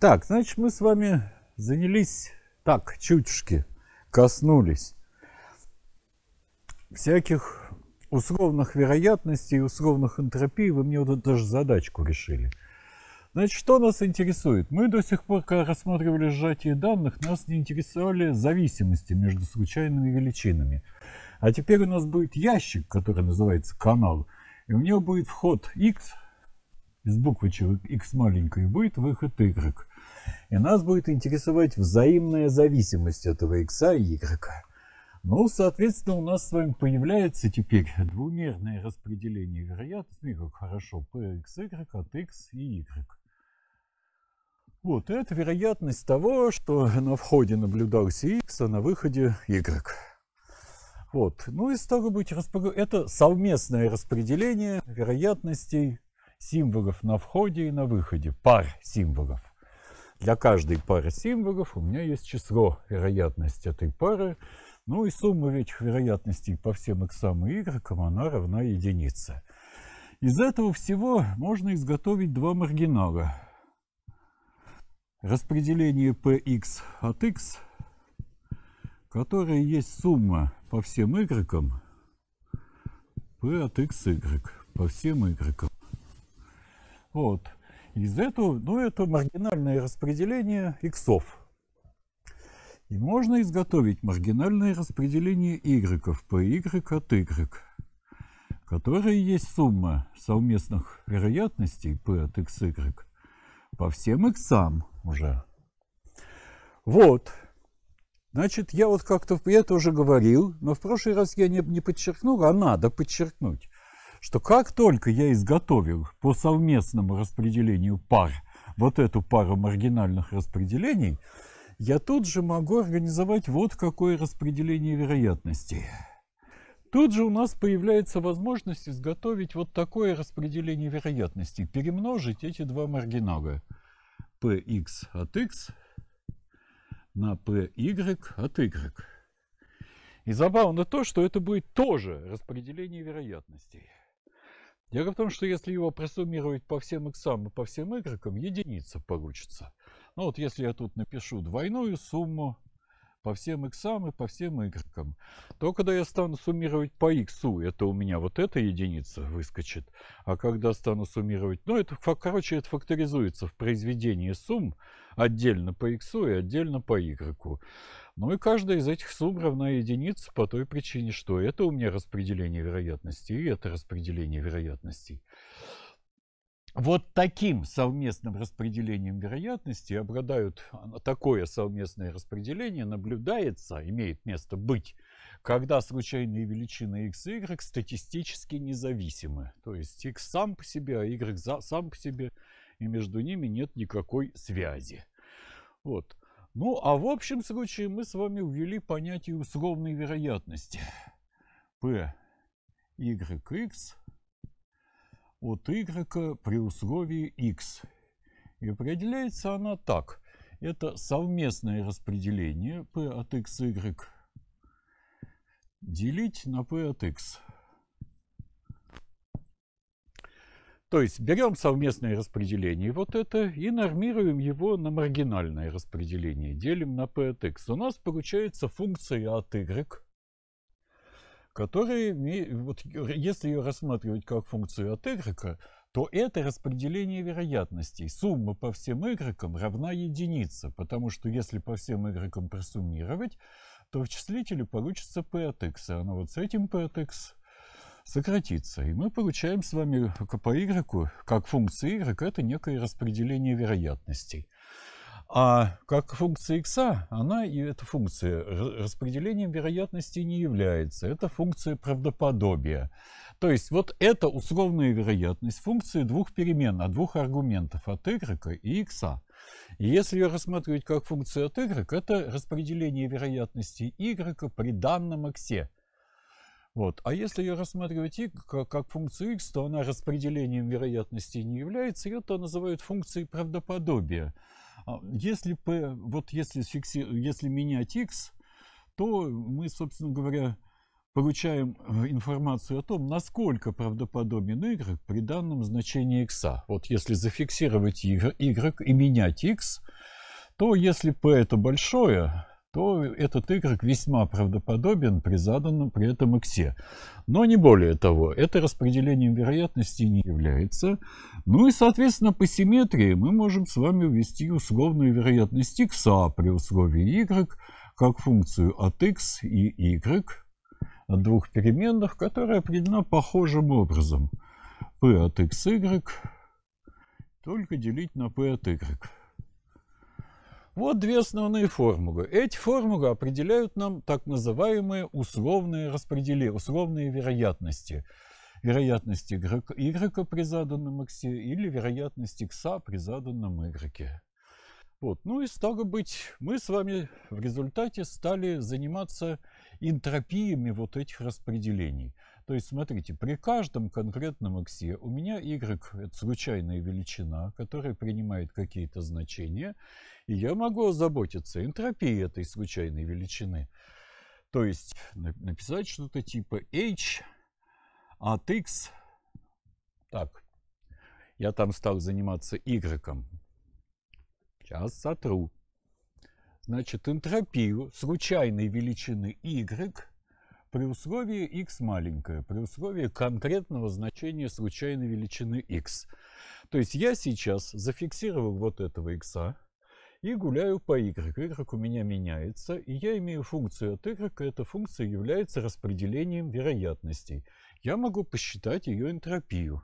Так, значит, мы с вами занялись так, чуточки коснулись всяких условных вероятностей, условных энтропий. Вы мне вот даже задачку решили. Значит, что нас интересует? Мы до сих пор, когда рассматривали сжатие данных, нас не интересовали зависимости между случайными величинами. А теперь у нас будет ящик, который называется канал, и у него будет вход x из буквы x маленькой, будет выход y и нас будет интересовать взаимная зависимость этого x и y. Ну, соответственно, у нас с вами появляется теперь двумерное распределение вероятностей, как хорошо, p(x, y) от x и y. Вот, это вероятность того, что на входе наблюдался x, а на выходе y. Вот, ну и стало быть, распро... это совместное распределение вероятностей символов на входе и на выходе, пар символов. Для каждой пары символов у меня есть число, вероятности этой пары. Ну и сумма этих вероятностей по всем x и y, она равна единице. Из этого всего можно изготовить два маргинала. Распределение px от x, которое есть сумма по всем y, p от x, y, по всем y. Вот. Из этого, ну, это маргинальное распределение иксов. И можно изготовить маргинальное распределение y по y от y, которое есть сумма совместных вероятностей p от xy по всем иксам уже. Вот. Значит, я вот как-то, я это уже говорил, но в прошлый раз я не, не подчеркнул, а надо подчеркнуть что как только я изготовил по совместному распределению пар вот эту пару маргинальных распределений, я тут же могу организовать вот какое распределение вероятностей. Тут же у нас появляется возможность изготовить вот такое распределение вероятностей, перемножить эти два маргинала px от x на py от y. И забавно то, что это будет тоже распределение вероятностей. Дело в том, что если его просуммировать по всем иксам и по всем игрокам, единица получится. Ну вот если я тут напишу двойную сумму по всем иксам и по всем игрокам, то когда я стану суммировать по иксу, это у меня вот эта единица выскочит, а когда стану суммировать, ну это, короче, это факторизуется в произведении сумм, Отдельно по x и отдельно по y. Ну и каждая из этих сумм равна единице по той причине, что это у меня распределение вероятностей и это распределение вероятностей. Вот таким совместным распределением вероятностей обладают, а, такое совместное распределение наблюдается, имеет место быть, когда случайные величины x и y статистически независимы. То есть x сам по себе, а y сам по себе – и между ними нет никакой связи. Вот. Ну, а в общем случае мы с вами ввели понятие условной вероятности. P yx от y при условии x. И определяется она так. Это совместное распределение p от x, y делить на p от x. То есть берем совместное распределение вот это и нормируем его на маргинальное распределение, делим на p от x. У нас получается функция от y, которая, вот, если ее рассматривать как функцию от y, то это распределение вероятностей. Сумма по всем y равна единице, потому что если по всем y просуммировать, то в числителе получится p от x, а оно вот с этим p от x сократится. И мы получаем с вами по y, как функция y, это некое распределение вероятностей. А как функция x, она и эта функция распределением вероятностей не является. Это функция правдоподобия. То есть вот это условная вероятность функции двух перемен, а двух аргументов от y и x. И если ее рассматривать как функцию от y, это распределение вероятности y при данном x. Вот. А если ее рассматривать и как, как функцию x, то она распределением вероятностей не является, ее то называют функцией правдоподобия. А если, p, вот если, фикси, если менять x, то мы, собственно говоря, получаем э, информацию о том, насколько правдоподобен y при данном значении x. Вот если зафиксировать y и менять x, то если p это большое, то этот игрок весьма правдоподобен при заданном при этом X. Но не более того, это распределением вероятности не является. Ну и, соответственно, по симметрии мы можем с вами ввести условную вероятность X при условии Y как функцию от X и Y от двух переменных, которая определена похожим образом. P от x XY только делить на P от Y. Вот две основные формулы. Эти формулы определяют нам так называемые условные распределения, условные вероятности. Вероятности y при заданном x или вероятности x при заданном y. Вот. Ну и стало быть, мы с вами в результате стали заниматься энтропиями вот этих распределений. То есть, смотрите, при каждом конкретном иксе у меня y – это случайная величина, которая принимает какие-то значения, и я могу озаботиться энтропией этой случайной величины. То есть написать что-то типа h от x, так, я там стал заниматься y, сейчас сотру. Значит, энтропию случайной величины y – при условии x маленькое, при условии конкретного значения случайной величины x. То есть я сейчас зафиксировал вот этого x а, и гуляю по y. y у меня меняется, и я имею функцию от y, и эта функция является распределением вероятностей. Я могу посчитать ее энтропию.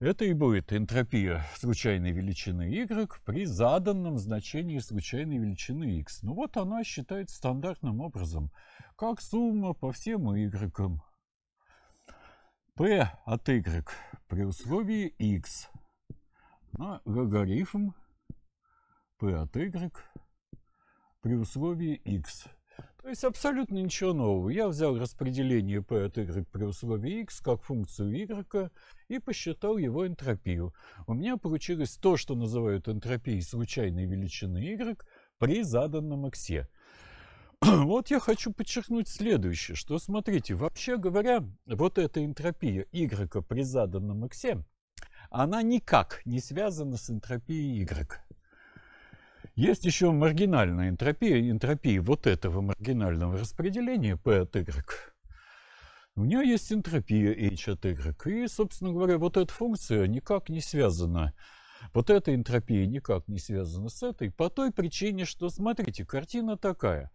Это и будет энтропия случайной величины y при заданном значении случайной величины x. Ну вот она считает стандартным образом как сумма по всем y. P от y при условии x на логарифм P от y при условии x. То есть абсолютно ничего нового. Я взял распределение P от y при условии x как функцию y и посчитал его энтропию. У меня получилось то, что называют энтропией случайной величины y при заданном x. вот я хочу подчеркнуть следующее, что смотрите, вообще говоря, вот эта энтропия Y при заданном X, она никак не связана с энтропией Y. Есть еще маргинальная энтропия, энтропия вот этого маргинального распределения P от Y. У нее есть энтропия H от Y. И, собственно говоря, вот эта функция никак не связана вот эта энтропия никак не связана с этой, по той причине, что, смотрите, картина такая.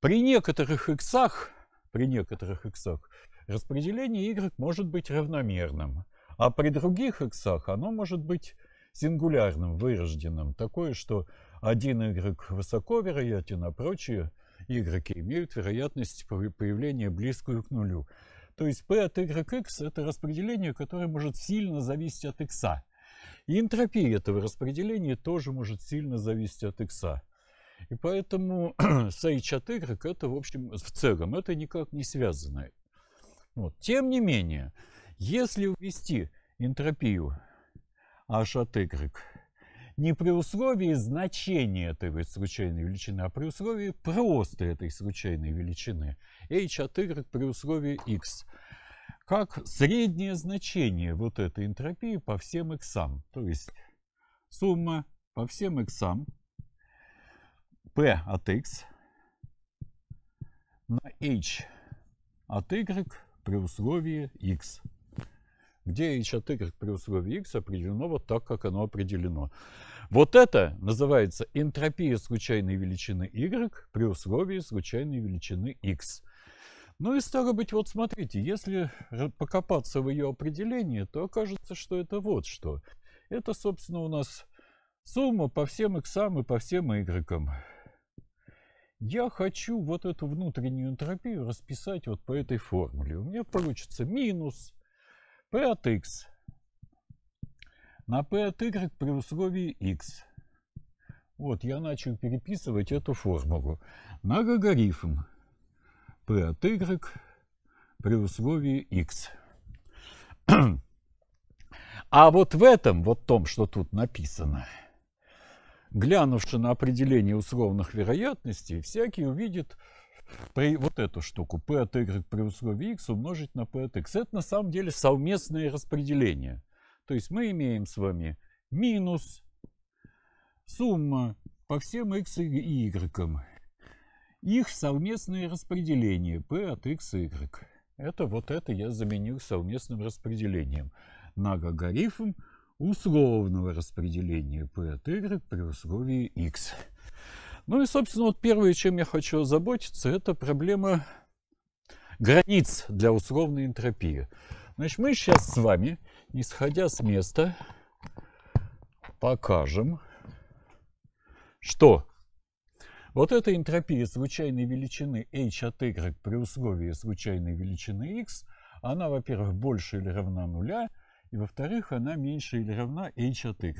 При некоторых иксах, при некоторых иксах распределение y может быть равномерным, а при других иксах оно может быть сингулярным, вырожденным, такое, что один y высоко вероятен, а прочие y имеют вероятность появления близкую к нулю. То есть P от yx – это распределение, которое может сильно зависеть от x. И энтропия этого распределения тоже может сильно зависеть от x. И поэтому Сейч от Y это, в общем, в целом, это никак не связано. Вот. Тем не менее, если ввести энтропию H от Y не при условии значения этой случайной величины, а при условии просто этой случайной величины, H от Y при условии X, как среднее значение вот этой энтропии по всем иксам, то есть сумма по всем иксам P от X на H от Y при условии X. Где H от Y при условии X определено вот так, как оно определено. Вот это называется энтропия случайной величины Y при условии случайной величины X. Ну и стало быть, вот смотрите, если покопаться в ее определении, то окажется, что это вот что. Это, собственно, у нас сумма по всем иксам и по всем игрекам я хочу вот эту внутреннюю энтропию расписать вот по этой формуле. У меня получится минус P от X на P от Y при условии X. Вот, я начал переписывать эту формулу на логарифм P от Y при условии X. А вот в этом, вот том, что тут написано – глянувши на определение условных вероятностей, всякий увидит при, вот эту штуку p от y при условии x умножить на p от x. Это на самом деле совместное распределение. То есть мы имеем с вами минус сумма по всем x и y. Их совместное распределение p от x и y. Это вот это я заменил совместным распределением на логарифм условного распределения P от Y при условии X. Ну и, собственно, вот первое, чем я хочу заботиться, это проблема границ для условной энтропии. Значит, мы сейчас с вами, исходя с места, покажем, что вот эта энтропия случайной величины h от y при условии случайной величины x, она, во-первых, больше или равна нуля, и во-вторых, она меньше или равна h от y.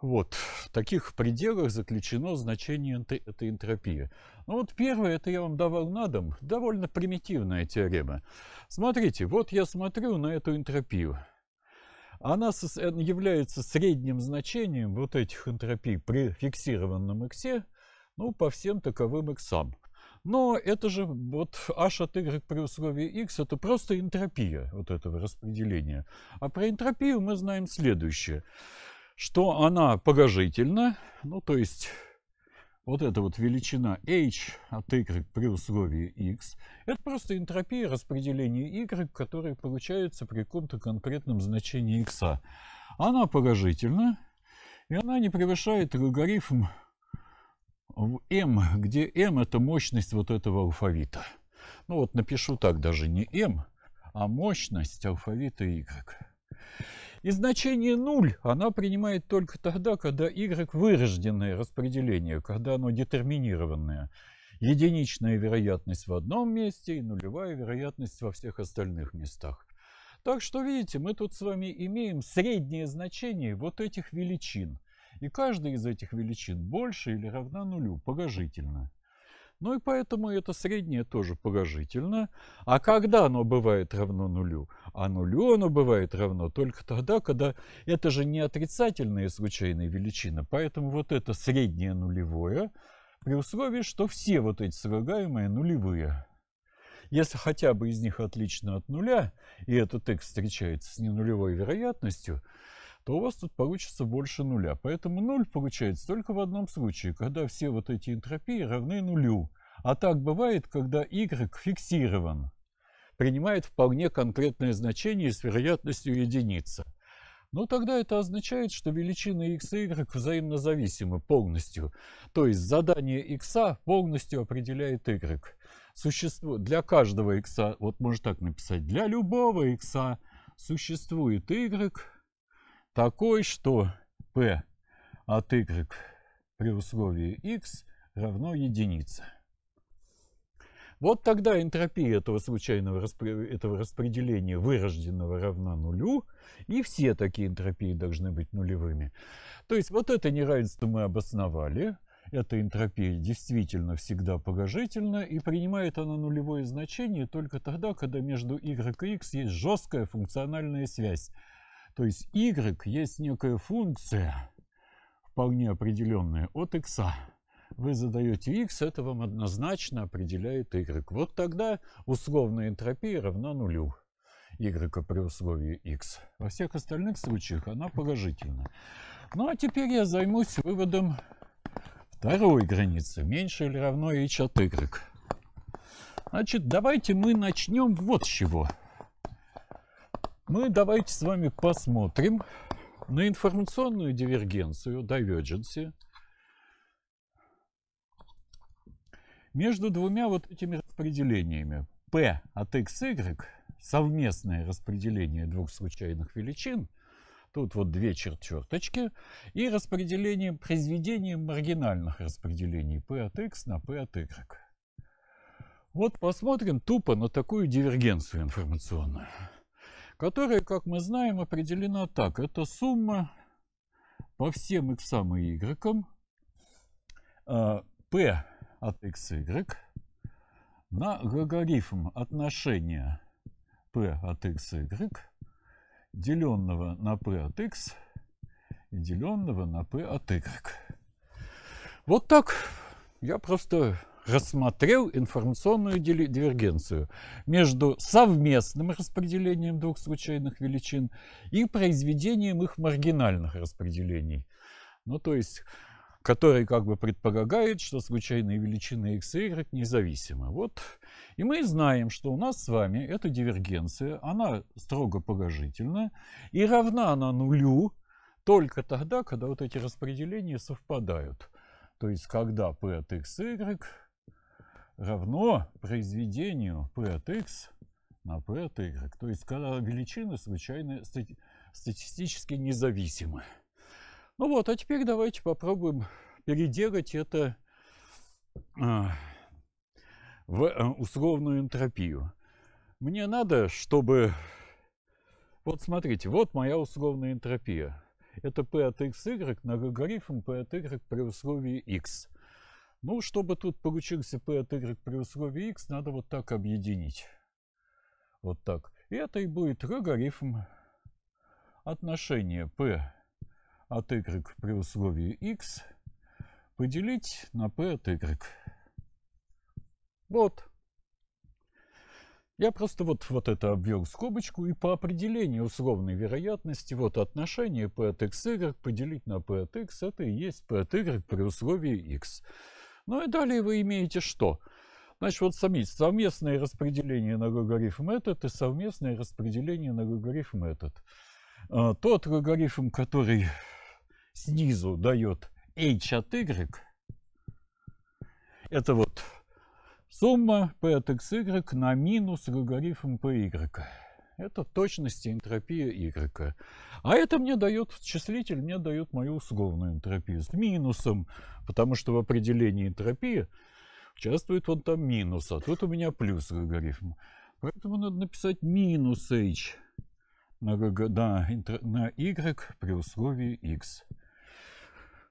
Вот, в таких пределах заключено значение этой энтропии. Ну вот первое, это я вам давал на дом, довольно примитивная теорема. Смотрите, вот я смотрю на эту энтропию. Она э, является средним значением вот этих энтропий при фиксированном x, ну, по всем таковым иксам. Но это же вот h от y при условии x это просто энтропия вот этого распределения. А про энтропию мы знаем следующее, что она положительна, ну то есть вот эта вот величина h от y при условии x, это просто энтропия распределения y, которая получается при каком-то конкретном значении x. Она положительна, и она не превышает логарифм в М, где М это мощность вот этого алфавита. Ну вот напишу так даже не М, а мощность алфавита y. И значение 0 она принимает только тогда, когда y вырожденное распределение, когда оно детерминированное. Единичная вероятность в одном месте и нулевая вероятность во всех остальных местах. Так что, видите, мы тут с вами имеем среднее значение вот этих величин и каждая из этих величин больше или равна нулю положительно. Ну и поэтому это среднее тоже положительно. А когда оно бывает равно нулю? А нулю оно бывает равно только тогда, когда это же не отрицательная случайная величина. Поэтому вот это среднее нулевое при условии, что все вот эти слагаемые нулевые. Если хотя бы из них отлично от нуля, и этот x встречается с ненулевой вероятностью, то у вас тут получится больше нуля. Поэтому 0 получается только в одном случае, когда все вот эти энтропии равны нулю. А так бывает, когда y фиксирован, принимает вполне конкретное значение с вероятностью единица. Но тогда это означает, что величины x и y взаимно зависимы полностью. То есть задание x полностью определяет y. Существо для каждого x, вот можно так написать, для любого x существует y, такой, что P от Y при условии X равно единице. Вот тогда энтропия этого случайного этого распределения вырожденного равна нулю, и все такие энтропии должны быть нулевыми. То есть вот это неравенство мы обосновали, эта энтропия действительно всегда положительна, и принимает она нулевое значение только тогда, когда между y и x есть жесткая функциональная связь то есть y есть некая функция, вполне определенная, от x. Вы задаете x, это вам однозначно определяет y. Вот тогда условная энтропия равна нулю y при условии x. Во всех остальных случаях она положительна. Ну а теперь я займусь выводом второй границы, меньше или равно h от y. Значит, давайте мы начнем вот с чего. Мы ну давайте с вами посмотрим на информационную дивергенцию, divergency, между двумя вот этими распределениями. P от XY, совместное распределение двух случайных величин, тут вот две черточки, и распределением произведением маргинальных распределений P от X на P от Y. Вот посмотрим тупо на такую дивергенцию информационную которая, как мы знаем, определена так. Это сумма по всем x и y p от x, y на логарифм отношения p от x, y деленного на p от x и деленного на p от y. Вот так я просто рассмотрел информационную дивергенцию между совместным распределением двух случайных величин и произведением их маргинальных распределений. Ну, то есть который как бы предполагает, что случайные величины x и y независимы. Вот. И мы знаем, что у нас с вами эта дивергенция, она строго положительная и равна она нулю только тогда, когда вот эти распределения совпадают. То есть, когда p от x, y равно произведению p от x на p от y. То есть когда величины случайно стати статистически независимы. Ну вот, а теперь давайте попробуем переделать это а, в э, условную энтропию. Мне надо, чтобы... Вот смотрите, вот моя условная энтропия. Это p от xy на логарифм p от y при условии x. Ну, чтобы тут получился P от Y при условии X, надо вот так объединить. Вот так. И это и будет логарифм отношения P от Y при условии X поделить на P от Y. Вот. Я просто вот, вот это обвел скобочку, и по определению условной вероятности вот отношение p от xy поделить на p от x, это и есть p от y при условии x. Ну и далее вы имеете что? Значит, вот смотрите, совместное распределение на логарифм этот и совместное распределение на логарифм этот. А, тот логарифм, который снизу дает h от y, это вот сумма p от xy на минус логарифм py. Это точности энтропия Y. А это мне дает, числитель мне дает мою условную энтропию с минусом, потому что в определении энтропии участвует вон там минус, а тут у меня плюс логарифм. Поэтому надо написать минус H на, на, на Y при условии X.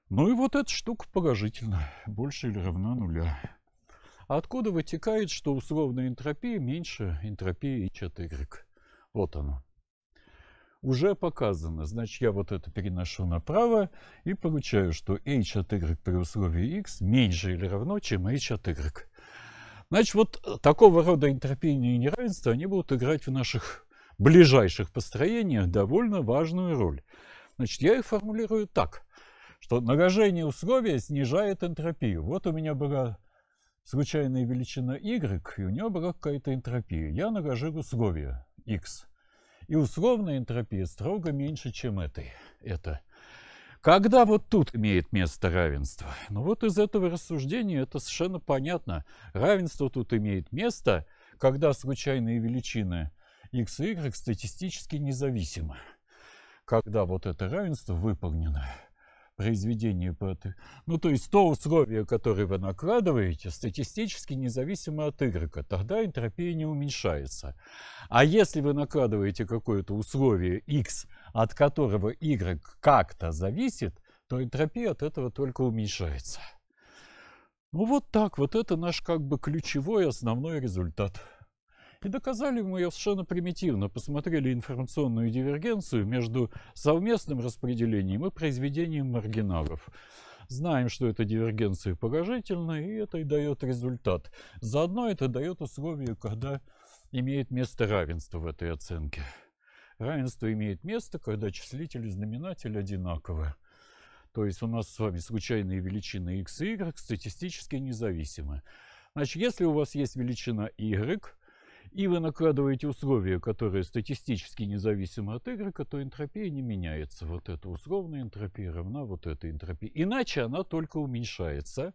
Ну и вот эта штука положительна, больше или равна нуля. Откуда вытекает, что условная энтропия меньше энтропии H от Y? Вот оно. Уже показано. Значит, я вот это переношу направо и получаю, что h от y при условии x меньше или равно, чем h от y. Значит, вот э, такого рода энтропийные неравенства, они будут играть в наших ближайших построениях довольно важную роль. Значит, я их формулирую так, что нарожение условия снижает энтропию. Вот у меня была случайная величина y, и у нее была какая-то энтропия. Я нарожил условия x. И условная энтропия строго меньше, чем этой. Это. Когда вот тут имеет место равенство? Ну вот из этого рассуждения это совершенно понятно. Равенство тут имеет место, когда случайные величины x и y статистически независимы. Когда вот это равенство выполнено произведение поэты. Ну, то есть то условие, которое вы накладываете, статистически независимо от игрока, тогда энтропия не уменьшается. А если вы накладываете какое-то условие X, от которого Y как-то зависит, то энтропия от этого только уменьшается. Ну вот так, вот это наш как бы ключевой основной результат. И доказали мы ее совершенно примитивно. Посмотрели информационную дивергенцию между совместным распределением и произведением маргиналов. Знаем, что эта дивергенция положительна, и это и дает результат. Заодно это дает условие, когда имеет место равенство в этой оценке. Равенство имеет место, когда числитель и знаменатель одинаковы. То есть у нас с вами случайные величины x и y статистически независимы. Значит, если у вас есть величина y, и вы накладываете условия, которые статистически независимы от игрока, то энтропия не меняется. Вот эта условная энтропия равна вот этой энтропии. Иначе она только уменьшается.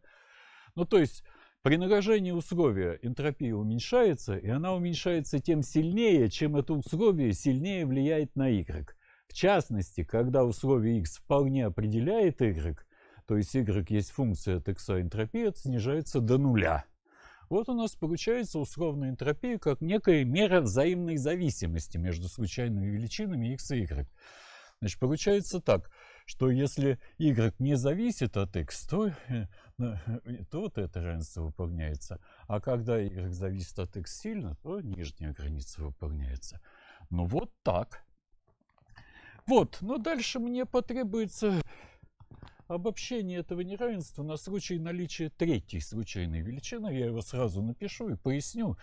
Ну, то есть при наражении условия энтропия уменьшается, и она уменьшается тем сильнее, чем это условие сильнее влияет на Y. В частности, когда условие X вполне определяет Y, то есть Y есть функция от X, а энтропия снижается до нуля. Вот у нас получается условная энтропия как некая мера взаимной зависимости между случайными величинами x и y. Значит, получается так, что если y не зависит от x, то, э, э, то вот это равенство выполняется. А когда y зависит от x сильно, то нижняя граница выполняется. Ну вот так. Вот, но дальше мне потребуется обобщение этого неравенства на случай наличия третьей случайной величины, я его сразу напишу и поясню,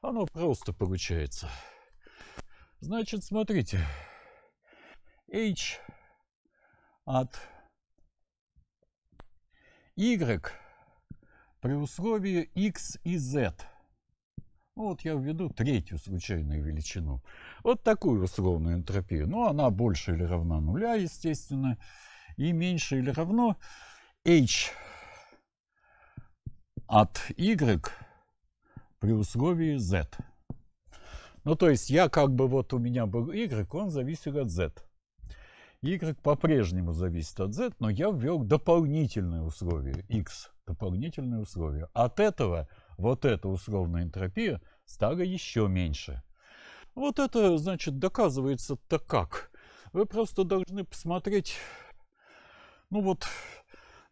оно просто получается. Значит, смотрите, h от y при условии x и z. Ну, вот я введу третью случайную величину. Вот такую условную энтропию. Но ну, она больше или равна нуля, естественно и меньше или равно h от y при условии z. Ну, то есть я как бы вот у меня был y, он зависит от z. y по-прежнему зависит от z, но я ввел дополнительные условия x, дополнительные условия. От этого вот эта условная энтропия стала еще меньше. Вот это, значит, доказывается так как? Вы просто должны посмотреть ну вот,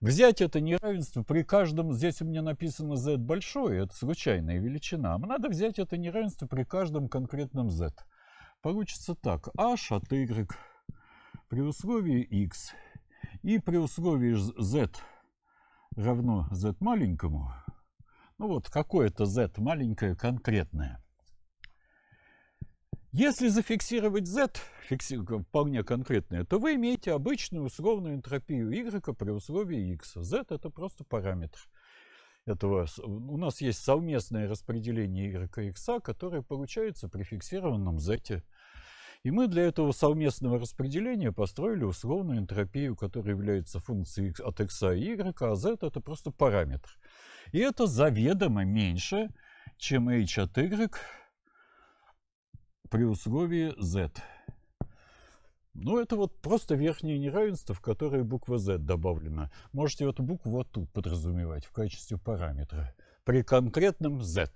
взять это неравенство при каждом, здесь у меня написано z большое, это случайная величина. А надо взять это неравенство при каждом конкретном z. Получится так, h от y при условии x и при условии z равно z маленькому, ну вот какое-то z маленькое конкретное – если зафиксировать Z, фикси... вполне конкретное, то вы имеете обычную условную энтропию Y при условии X. Z это просто параметр этого. У нас есть совместное распределение Y и X, которое получается при фиксированном Z. И мы для этого совместного распределения построили условную энтропию, которая является функцией от x и y, а z это просто параметр. И это заведомо меньше, чем h от y при условии z. Ну, это вот просто верхнее неравенство, в которое буква z добавлена. Можете эту букву вот тут подразумевать в качестве параметра. При конкретном z.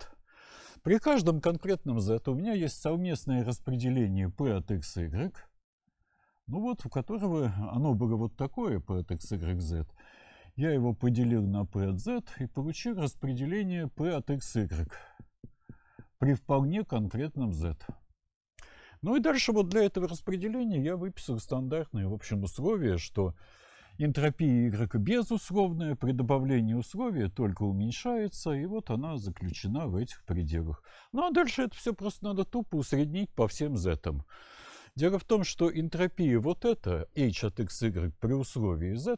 При каждом конкретном z у меня есть совместное распределение p от x и y. Ну вот, у которого оно было вот такое, p от x, y, z. Я его поделил на p от z и получил распределение p от x, y при вполне конкретном z. Ну и дальше вот для этого распределения я выписал стандартные, в общем, условия, что Энтропия игрока безусловная, при добавлении условия только уменьшается, и вот она заключена в этих пределах. Ну а дальше это все просто надо тупо усреднить по всем z. -ам. Дело в том, что энтропия вот эта, h от xy при условии z,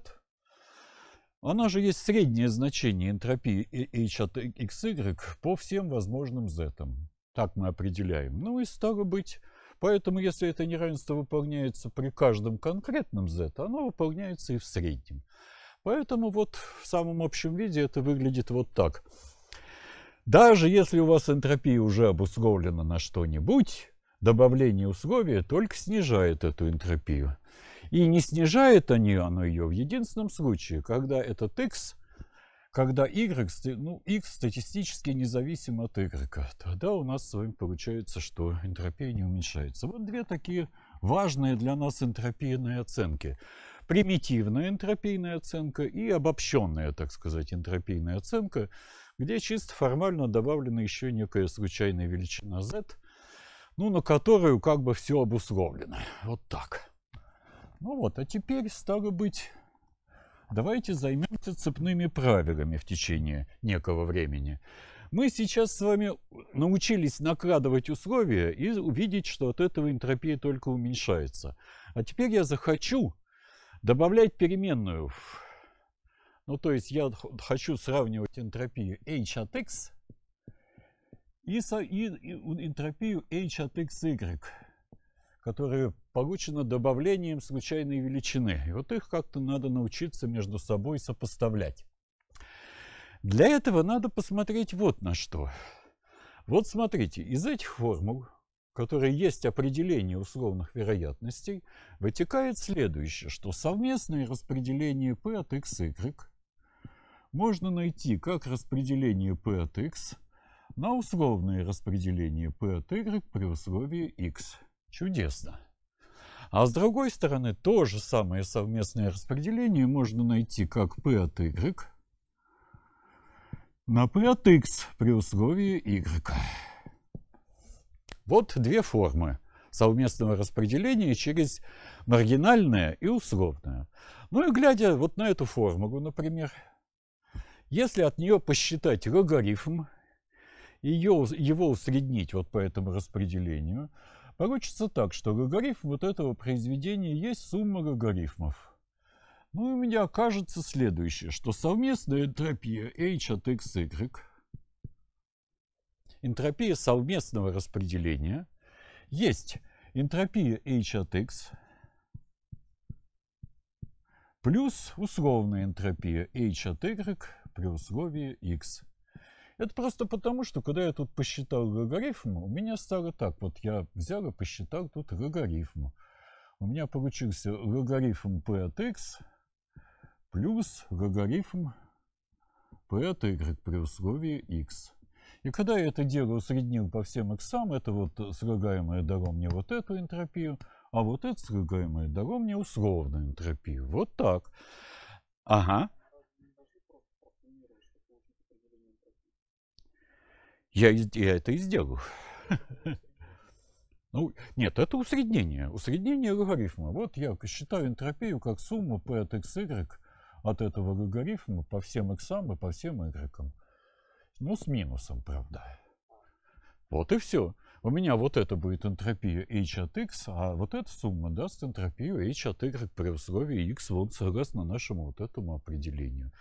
она же есть среднее значение энтропии h от xy по всем возможным z. -ам. Так мы определяем. Ну и стало быть, Поэтому, если это неравенство выполняется при каждом конкретном z, оно выполняется и в среднем. Поэтому вот в самом общем виде это выглядит вот так. Даже если у вас энтропия уже обусловлена на что-нибудь, добавление условия только снижает эту энтропию. И не снижает они, оно ее в единственном случае, когда этот x когда y, ну, x статистически независим от y, тогда у нас с вами получается, что энтропия не уменьшается. Вот две такие важные для нас энтропийные оценки. Примитивная энтропийная оценка и обобщенная, так сказать, энтропийная оценка, где чисто формально добавлена еще некая случайная величина z, ну, на которую как бы все обусловлено. Вот так. Ну вот, а теперь, стало быть, Давайте займемся цепными правилами в течение некого времени. Мы сейчас с вами научились накладывать условия и увидеть, что от этого энтропия только уменьшается. А теперь я захочу добавлять переменную. Ну, то есть я хочу сравнивать энтропию h от x и, и, и энтропию h от x y которые получены добавлением случайной величины. И вот их как-то надо научиться между собой сопоставлять. Для этого надо посмотреть вот на что. Вот смотрите, из этих формул, которые есть определение условных вероятностей, вытекает следующее, что совместное распределение P от x, y можно найти как распределение P от x на условное распределение P от y при условии x. Чудесно. А с другой стороны, то же самое совместное распределение можно найти как P от Y на P от X при условии Y. Вот две формы совместного распределения через маргинальное и условное. Ну и глядя вот на эту формулу, например, если от нее посчитать логарифм, ее, его усреднить вот по этому распределению – Получится так, что логарифм вот этого произведения есть сумма логарифмов. Ну и у меня окажется следующее, что совместная энтропия h от xy, энтропия совместного распределения, есть энтропия h от x плюс условная энтропия h от y при условии x. Это просто потому, что когда я тут посчитал логарифмы, у меня стало так. Вот я взял и посчитал тут логарифмы. У меня получился логарифм p от x плюс логарифм p от y при условии x. И когда я это дело усреднил по всем x, это вот слагаемое дало мне вот эту энтропию, а вот это слагаемое дало мне условную энтропию. Вот так. Ага. Я, я это и сделаю. Ну, нет, это усреднение. Усреднение логарифма. Вот я считаю энтропию как сумму P от XY от этого логарифма по всем x и по всем y. Ну, с минусом, правда. Вот и все. У меня вот это будет энтропия h от x, а вот эта сумма даст энтропию h от y при условии x вот согласно нашему вот этому определению.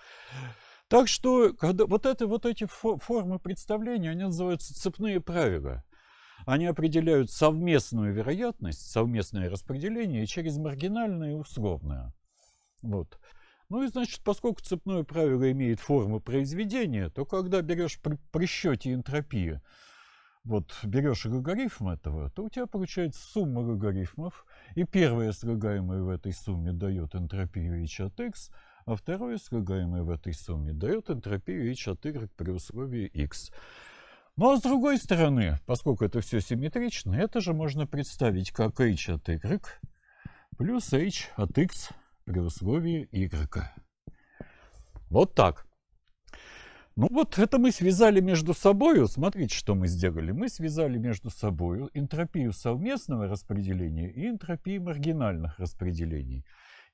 Так что когда, вот, это, вот эти формы представления, они называются цепные правила. Они определяют совместную вероятность, совместное распределение через маргинальное и условное. Вот. Ну и значит, поскольку цепное правило имеет форму произведения, то когда берешь при, при счете энтропии, вот берешь логарифм этого, то у тебя получается сумма логарифмов, и первое слагаемое в этой сумме дает энтропию h от x – а второе слагаемое в этой сумме дает энтропию h от y при условии x. Ну а с другой стороны, поскольку это все симметрично, это же можно представить как h от y плюс h от x при условии y. Вот так. Ну вот это мы связали между собой. Смотрите, что мы сделали. Мы связали между собой энтропию совместного распределения и энтропию маргинальных распределений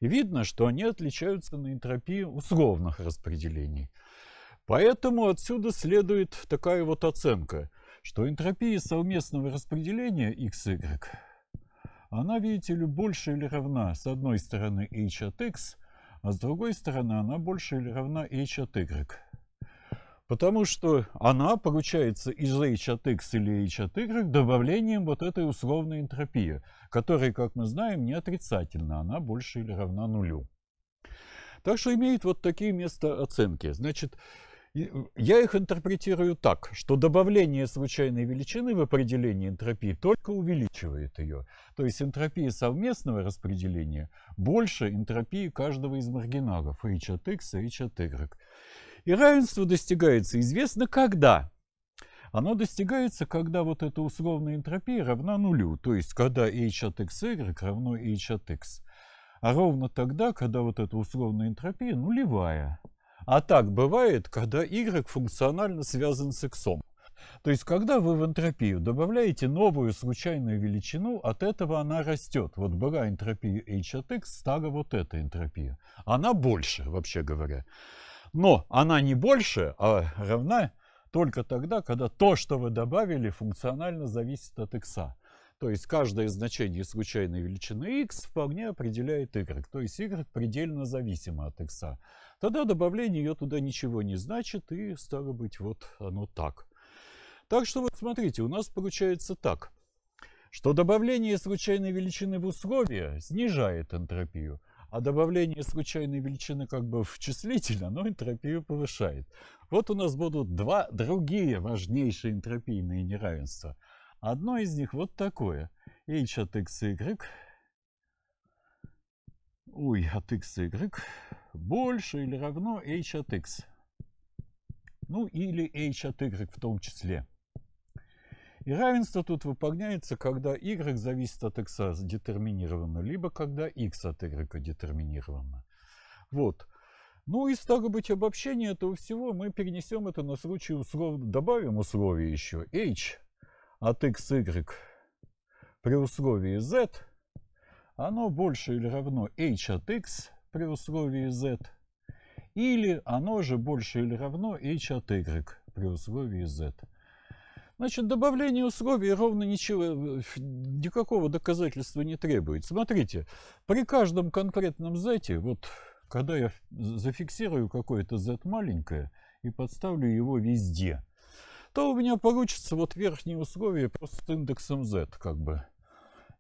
видно, что они отличаются на энтропии условных распределений. Поэтому отсюда следует такая вот оценка, что энтропия совместного распределения XY, она, видите ли, больше или равна с одной стороны h от x, а с другой стороны она больше или равна h от y. Потому что она получается из h от x или h от y добавлением вот этой условной энтропии, которая, как мы знаем, не отрицательна, она больше или равна нулю. Так что имеет вот такие места оценки. Значит, э, я их интерпретирую так, что добавление случайной величины в определение энтропии только увеличивает ее. То есть энтропия совместного распределения больше энтропии каждого из маргиналов h от x и h от y. И равенство достигается известно когда. Оно достигается, когда вот эта условная энтропия равна нулю, то есть когда h от xy равно h от x. А ровно тогда, когда вот эта условная энтропия нулевая. А так бывает, когда y функционально связан с x. То есть, когда вы в энтропию добавляете новую случайную величину, от этого она растет. Вот была энтропия h от x, стала вот эта энтропия. Она больше, вообще говоря. Но она не больше, а равна только тогда, когда то, что вы добавили, функционально зависит от x. То есть каждое значение случайной величины x вполне определяет y. То есть y предельно зависимо от x. Тогда добавление ее туда ничего не значит, и стало быть вот оно так. Так что вот смотрите, у нас получается так, что добавление случайной величины в условия снижает энтропию, а добавление случайной величины как бы в числитель, оно энтропию повышает. Вот у нас будут два другие важнейшие энтропийные неравенства. Одно из них вот такое. h от x, y, ой, от x, y, больше или равно h от x. Ну или h от y в том числе. И равенство тут выполняется, когда y зависит от x детерминированно, либо когда x от y детерминированно. Вот. Ну и, стало быть, обобщение этого всего мы перенесем это на случай условно, Добавим условие еще. h от x, y при условии z, оно больше или равно h от x при условии z, или оно же больше или равно h от y при условии z. Значит, добавление условий ровно ничего, э, никакого доказательства не требует. Смотрите, при каждом конкретном z, вот когда я зафиксирую какое-то z маленькое и подставлю его везде, то у меня получится вот верхние условия просто с индексом z как бы.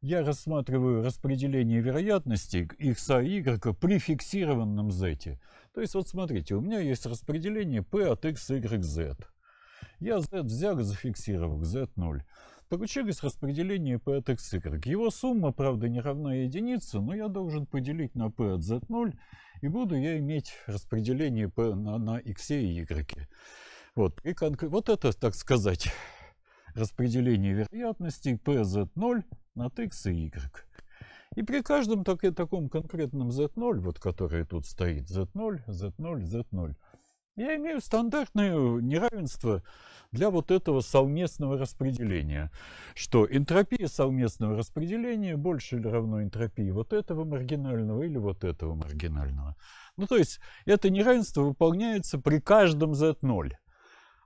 Я рассматриваю распределение вероятностей x, y а, при фиксированном z. То есть вот смотрите, у меня есть распределение p от x, y, z. Я Z взял и зафиксировал, Z0. Получилось распределение P от XY. Его сумма, правда, не равна единице, но я должен поделить на P от Z0, и буду я иметь распределение P на, на X и Y. Вот, и конкрет... вот это, так сказать, распределение вероятностей z 0 от X и Y. И при каждом так, таком конкретном Z0, вот который тут стоит, Z0, Z0, Z0, я имею стандартное неравенство для вот этого совместного распределения, что энтропия совместного распределения больше или равно энтропии вот этого маргинального или вот этого маргинального. Ну, то есть это неравенство выполняется при каждом z0.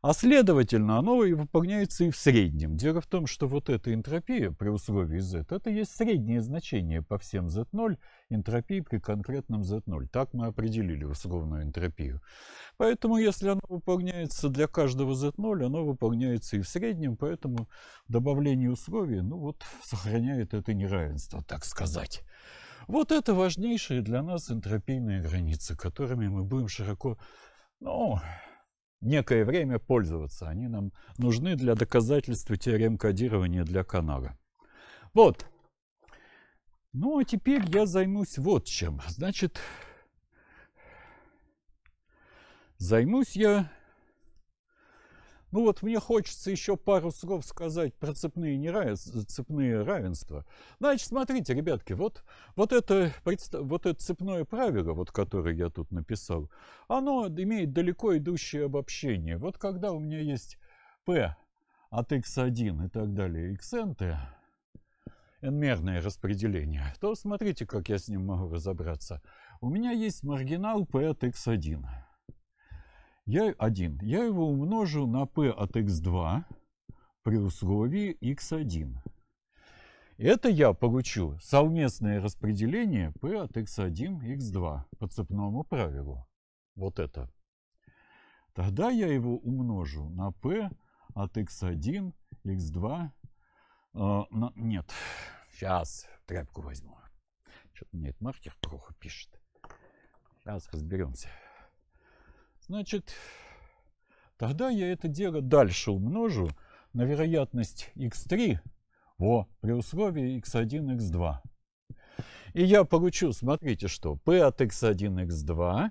А следовательно, оно выполняется и в среднем. Дело в том, что вот эта энтропия при условии z, это есть среднее значение по всем z0 энтропии при конкретном z0. Так мы определили условную энтропию. Поэтому, если оно выполняется для каждого z0, оно выполняется и в среднем, поэтому добавление условий, ну вот, сохраняет это неравенство, так сказать. Вот это важнейшие для нас энтропийные границы, которыми мы будем широко, ну, некое время пользоваться. Они нам нужны для доказательства теорем кодирования для канала Вот. Ну, а теперь я займусь вот чем. Значит, займусь я ну вот мне хочется еще пару слов сказать про цепные, неравенства, цепные равенства. Значит, смотрите, ребятки, вот, вот, это, вот это цепное правило, вот, которое я тут написал, оно имеет далеко идущее обобщение. Вот когда у меня есть P от x1 и так далее, xn, n-мерное распределение, то смотрите, как я с ним могу разобраться. У меня есть маргинал P от x1 я, один. Я его умножу на p от x2 при условии x1. Это я получу совместное распределение p от x1, x2 по цепному правилу. Вот это. Тогда я его умножу на p от x1, x2. Э, на, нет, сейчас тряпку возьму. Что-то мне этот маркер плохо пишет. Сейчас разберемся. Значит, тогда я это дело дальше умножу на вероятность x3 во при условии x1, x2. И я получу, смотрите, что p от x1, x2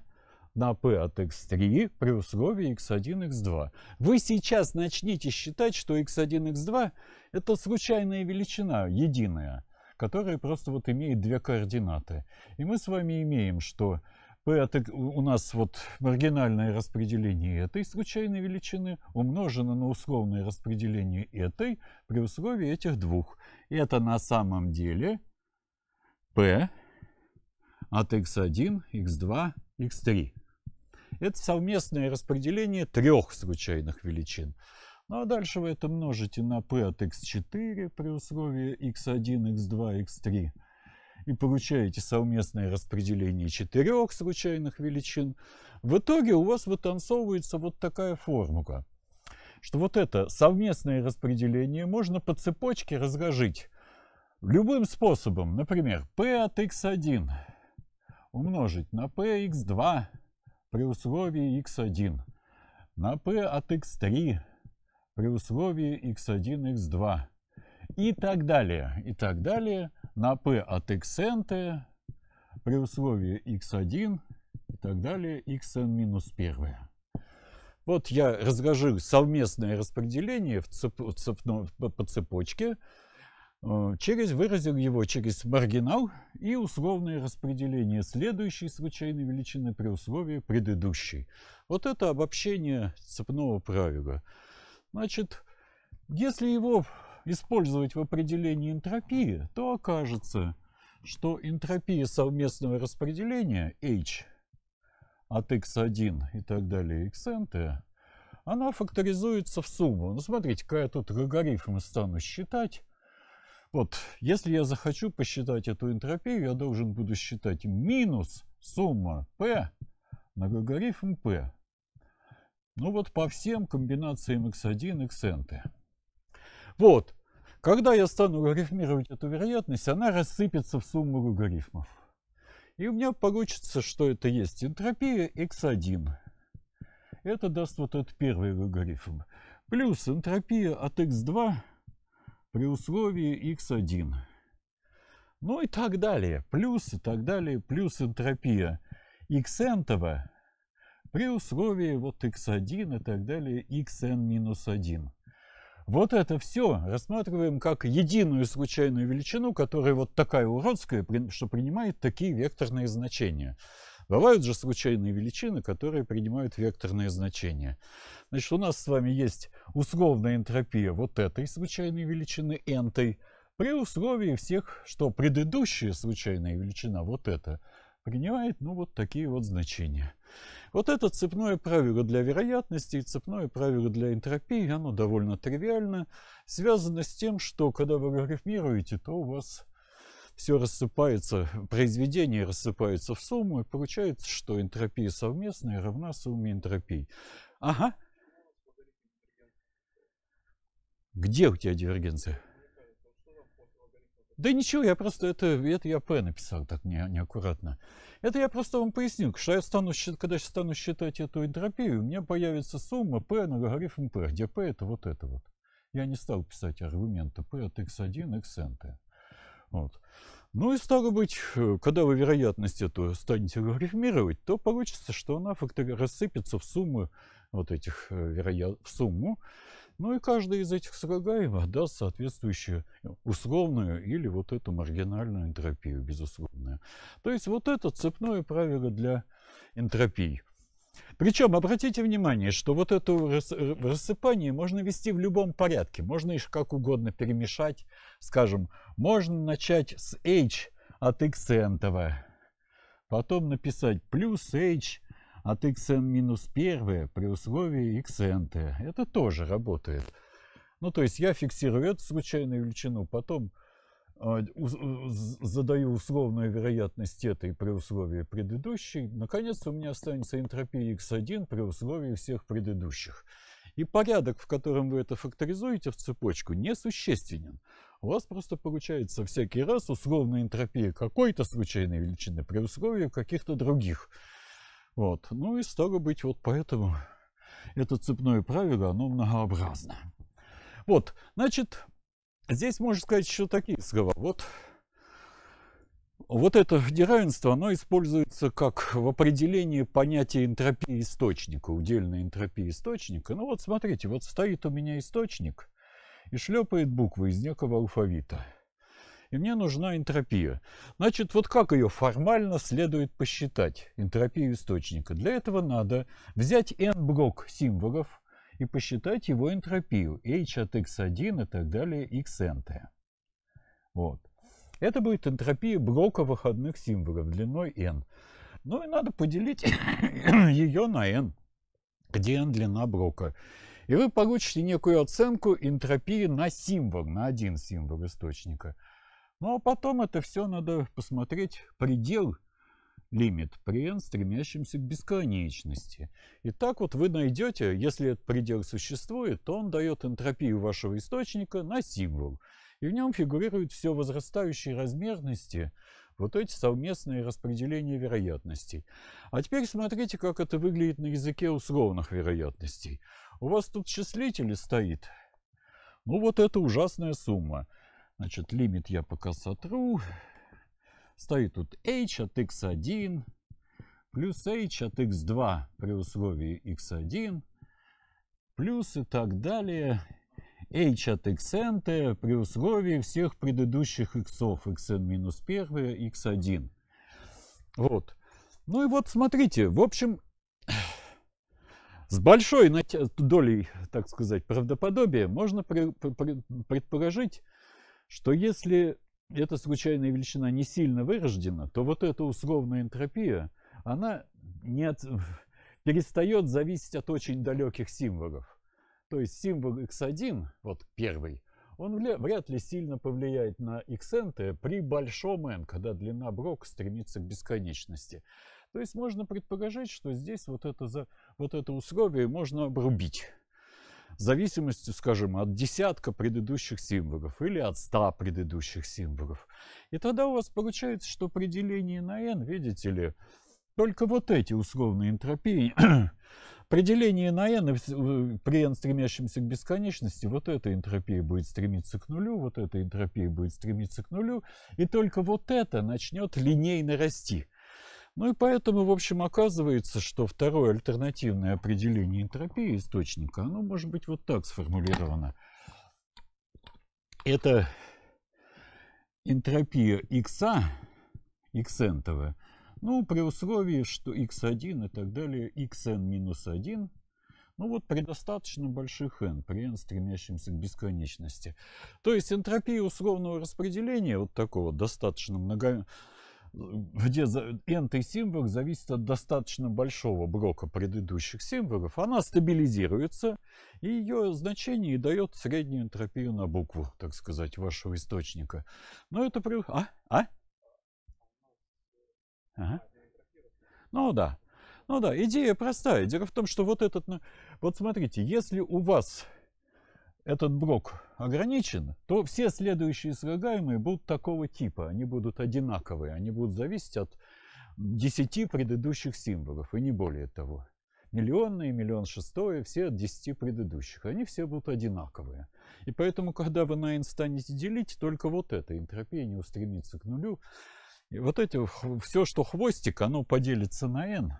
на p от x3 при условии x1, x2. Вы сейчас начните считать, что x1, x2 это случайная величина, единая, которая просто вот имеет две координаты. И мы с вами имеем, что P а у нас вот маргинальное распределение этой случайной величины умножено на условное распределение этой при условии этих двух. Это на самом деле P от x1, x2, x3. Это совместное распределение трех случайных величин. Ну а дальше вы это множите на P от x4 при условии x1, x2, x3 и получаете совместное распределение четырех случайных величин, в итоге у вас вытанцовывается вот такая формула, что вот это совместное распределение можно по цепочке разложить любым способом. Например, p от x1 умножить на px2 при условии x1, на p от x3 при условии x1, x2 и так далее, и так далее на p от xn при условии x1 и так далее, xn минус 1. Вот я разложил совместное распределение в цеп, цепно, ну, по цепочке, э, через, выразил его через маргинал и условное распределение следующей случайной величины при условии предыдущей. Вот это обобщение цепного правила. Значит, если его использовать в определении энтропии, то окажется, что энтропия совместного распределения H от x1 и так далее, xn, она факторизуется в сумму. Ну, смотрите, какая тут логарифм стану считать. Вот, если я захочу посчитать эту энтропию, я должен буду считать минус сумма P на логарифм P. Ну вот по всем комбинациям x1 и xn. Вот. Когда я стану логарифмировать эту вероятность, она рассыпется в сумму логарифмов. И у меня получится, что это есть энтропия x1. Это даст вот этот первый логарифм. Плюс энтропия от x2 при условии x1. Ну и так далее. Плюс и так далее. Плюс энтропия xn при условии вот x1 и так далее xn минус 1. Вот это все рассматриваем как единую случайную величину, которая вот такая уродская, что принимает такие векторные значения. Бывают же случайные величины, которые принимают векторные значения. Значит, у нас с вами есть условная энтропия вот этой случайной величины, энтой, при условии всех, что предыдущая случайная величина, вот эта, Гнивает, ну вот такие вот значения. Вот это цепное правило для вероятности и цепное правило для энтропии, оно довольно тривиально, связано с тем, что когда вы логарифмируете, то у вас все рассыпается, произведение рассыпается в сумму, и получается, что энтропия совместная равна сумме энтропии. Ага. Где у тебя дивергенция? Да ничего, я просто это, это я П написал так не, неаккуратно. Это я просто вам поясню, что я стану, когда я стану считать эту энтропию, у меня появится сумма P на логарифм P, где P это вот это вот. Я не стал писать аргументы P от x1, xn. Вот. Ну и стало быть, э, когда вы вероятность эту станете логарифмировать, то получится, что она фактически рассыпется в сумму вот этих э, вероятностей, в сумму ну и каждый из этих срогаев даст соответствующую э, условную или вот эту маргинальную энтропию, безусловную. То есть вот это цепное правило для энтропии. Причем обратите внимание, что вот это э, рассыпание можно вести в любом порядке. Можно их как угодно перемешать. Скажем, можно начать с h от x потом написать плюс h от xn минус 1 при условии xnt. Это тоже работает. Ну, то есть я фиксирую эту случайную величину, потом а, задаю условную вероятность этой при условии предыдущей. Наконец у меня останется энтропия x1 при условии всех предыдущих. И порядок, в котором вы это факторизуете в цепочку, несущественен. У вас просто получается всякий раз условная энтропия какой-то случайной величины при условии каких-то других. Вот. Ну и стало быть, вот поэтому это цепное правило, оно многообразно. Вот, значит, здесь можно сказать еще такие слова. Вот, вот это неравенство, оно используется как в определении понятия энтропии источника, удельной энтропии источника. Ну вот смотрите, вот стоит у меня источник и шлепает буквы из некого алфавита – и мне нужна энтропия. Значит, вот как ее формально следует посчитать, энтропию источника? Для этого надо взять n-блок символов и посчитать его энтропию, h от x1 и так далее, xnt. Вот. Это будет энтропия блока выходных символов длиной n. Ну и надо поделить ее на n, где n длина блока. И вы получите некую оценку энтропии на символ, на один символ источника. Ну, а потом это все надо посмотреть предел, лимит при n, стремящемся к бесконечности. И так вот вы найдете, если этот предел существует, то он дает энтропию вашего источника на символ. И в нем фигурируют все возрастающие размерности, вот эти совместные распределения вероятностей. А теперь смотрите, как это выглядит на языке условных вероятностей. У вас тут числитель стоит. Ну вот это ужасная сумма. Значит, лимит я пока сотру. Стоит тут h от x1 плюс h от x2 при условии x1 плюс и так далее h от xn при условии всех предыдущих x, xn минус 1, x1. Вот. Ну и вот смотрите, в общем, с большой долей, так сказать, правдоподобия можно предположить, что если эта случайная величина не сильно вырождена, то вот эта условная энтропия, она не от... перестает зависеть от очень далеких символов. То есть символ x1, вот первый, он вряд ли сильно повлияет на xn при большом n, когда длина брок стремится к бесконечности. То есть можно предположить, что здесь вот это, за, вот это условие можно обрубить в зависимости, скажем, от десятка предыдущих символов или от ста предыдущих символов. И тогда у вас получается, что при делении на n, видите ли, только вот эти условные энтропии, при делении на n, э, при n стремящемся к бесконечности, вот эта энтропия будет стремиться к нулю, вот эта энтропия будет стремиться к нулю, и только вот это начнет линейно расти. Ну и поэтому, в общем, оказывается, что второе альтернативное определение энтропии источника, оно может быть вот так сформулировано. Это энтропия x, xn, ну, при условии, что x1 и так далее, xn минус 1, ну вот при достаточно больших n, при n стремящемся к бесконечности. То есть энтропия условного распределения, вот такого достаточно много, где n символ зависит от достаточно большого блока предыдущих символов, она стабилизируется, и ее значение дает среднюю энтропию на букву, так сказать, вашего источника. Но это... При... А? А? Ага. Ну да. Ну да, идея простая. Дело в том, что вот этот... Вот смотрите, если у вас этот брок ограничен, то все следующие слагаемые будут такого типа. Они будут одинаковые, они будут зависеть от 10 предыдущих символов и не более того. Миллионные, миллион шестое, все от 10 предыдущих. Они все будут одинаковые. И поэтому, когда вы на n станете делить, только вот эта энтропия не устремится к нулю. И вот эти, все, что хвостик, оно поделится на n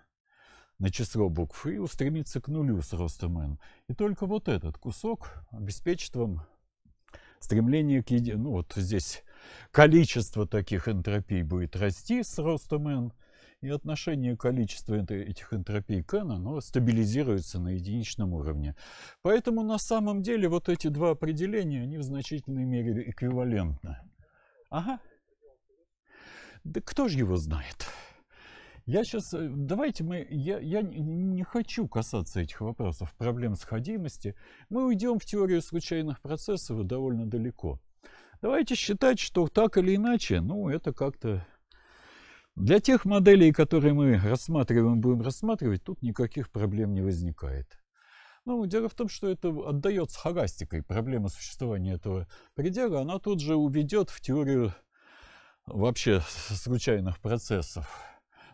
на число букв и устремиться к нулю с ростом n. И только вот этот кусок обеспечит вам стремление к еди... Ну вот здесь количество таких энтропий будет расти с ростом n, и отношение количества этих энтропий к n, оно стабилизируется на единичном уровне. Поэтому на самом деле вот эти два определения, они в значительной мере эквивалентны. Ага. Да кто же его знает? Я сейчас, э, давайте мы, я, я не хочу касаться этих вопросов, проблем сходимости. Мы уйдем в теорию случайных процессов довольно далеко. Давайте считать, что так или иначе, ну, это как-то... Для тех моделей, которые мы рассматриваем, будем рассматривать, тут никаких проблем не возникает. Ну, дело в том, что это отдает хагастикой. Проблема существования этого предела, она тут же уведет в теорию вообще случайных процессов.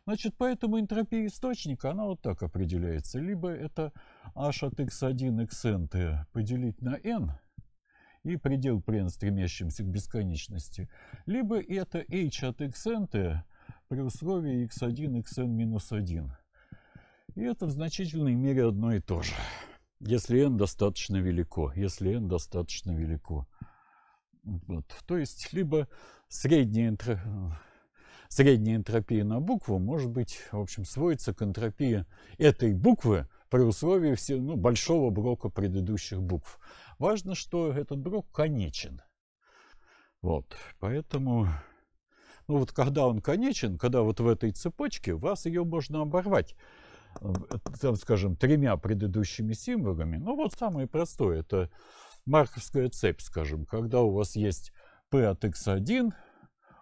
Значит, поэтому энтропия источника, она вот так определяется. Либо это h от x1 xn поделить на n, и предел при n, стремящемся к бесконечности. Либо это h от xn при условии x1 xn минус 1. И это в значительной мере одно и то же. Если n достаточно велико. Если n достаточно велико. Вот. То есть, либо средняя энтропия средняя энтропия на букву может быть, в общем, сводится к энтропии этой буквы при условии всего, ну, большого брока предыдущих букв. Важно, что этот блок конечен. Вот, поэтому, ну вот когда он конечен, когда вот в этой цепочке, вас ее можно оборвать э, там, скажем, тремя предыдущими символами. Ну, вот самое простое, это марковская цепь, скажем, когда у вас есть P от x1,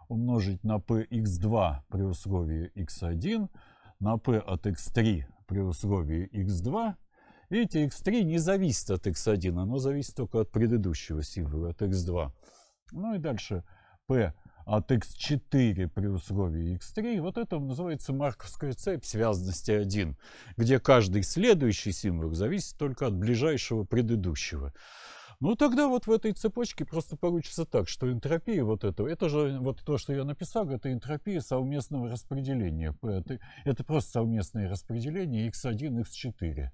умножить на px2 при условии x1, на p от x3 при условии x2. Видите, x3 не зависит от x1, оно зависит только от предыдущего символа, от x2. Ну и дальше p от x4 при условии x3. Вот это называется марковская цепь связанности 1, где каждый следующий символ зависит только от ближайшего предыдущего. Ну, тогда вот в этой цепочке просто получится так, что энтропия вот этого, это же вот то, что я написал, это энтропия совместного распределения. Это, это просто совместное распределение x1, x4.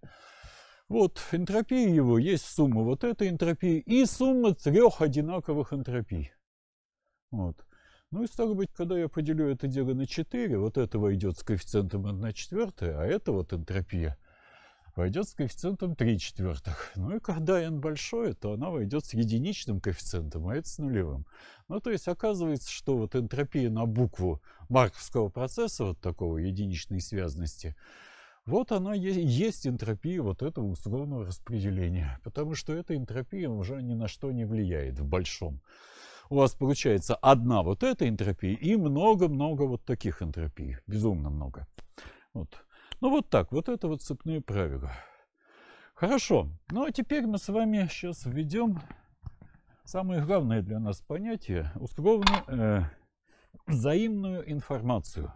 Вот энтропия его, есть сумма вот этой энтропии и сумма трех одинаковых энтропий. Вот. Ну и стало быть, когда я поделю это дело на 4, вот этого идет с коэффициентом 1 четвертая, а это вот энтропия, войдет с коэффициентом 3 четвертых. Ну и когда n большое, то она войдет с единичным коэффициентом, а это с нулевым. Ну то есть оказывается, что вот энтропия на букву марковского процесса, вот такого единичной связности, вот она есть энтропия вот этого условного распределения, потому что эта энтропия уже ни на что не влияет в большом. У вас получается одна вот эта энтропия и много-много вот таких энтропий, безумно много. Вот. Ну вот так, вот это вот цепные правила. Хорошо, ну а теперь мы с вами сейчас введем самое главное для нас понятие – условно э, взаимную информацию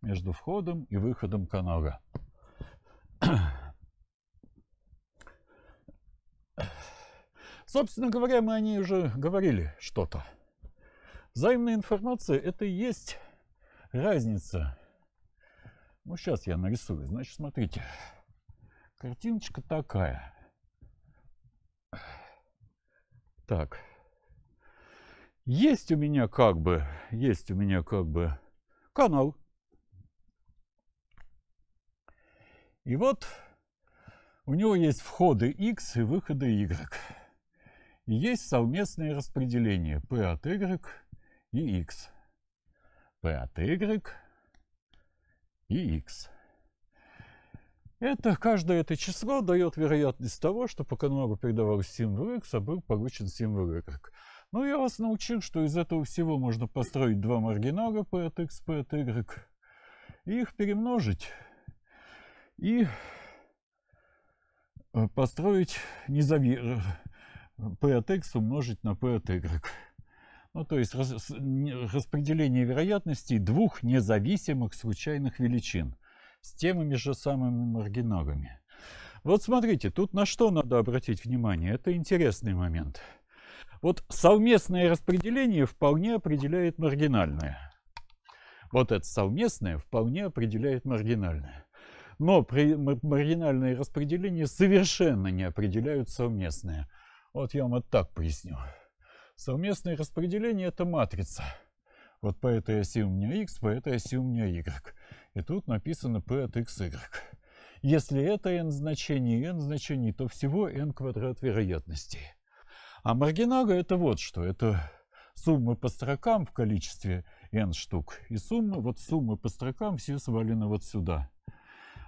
между входом и выходом канала. Собственно говоря, мы о ней уже говорили что-то. Взаимная информация – это и есть разница ну, сейчас я нарисую. Значит, смотрите. Картиночка такая. Так. Есть у меня как бы, есть у меня как бы канал. И вот у него есть входы x и выходы y. И есть совместное распределение p от y и x. p от y и x. Это, каждое это число дает вероятность того, что пока много передавалось символ x, а был получен символ y. Ну, я вас научил, что из этого всего можно построить два маргинала p от x, p от y, и их перемножить, и э, построить независимо э, p от x умножить на p от y. Ну, то есть раз, распределение вероятностей двух независимых случайных величин с теми же самыми маргиналами. Вот смотрите, тут на что надо обратить внимание. Это интересный момент. Вот совместное распределение вполне определяет маргинальное. Вот это совместное вполне определяет маргинальное. Но при маргинальные распределения совершенно не определяют совместное. Вот я вам это так поясню. Совместное распределение – это матрица. Вот по этой оси у меня x, по этой оси у меня y. И тут написано p от x, y. Если это n значений и n значений, то всего n квадрат вероятностей. А маргинага – это вот что. Это суммы по строкам в количестве n штук. И суммы, вот суммы по строкам все свалены вот сюда.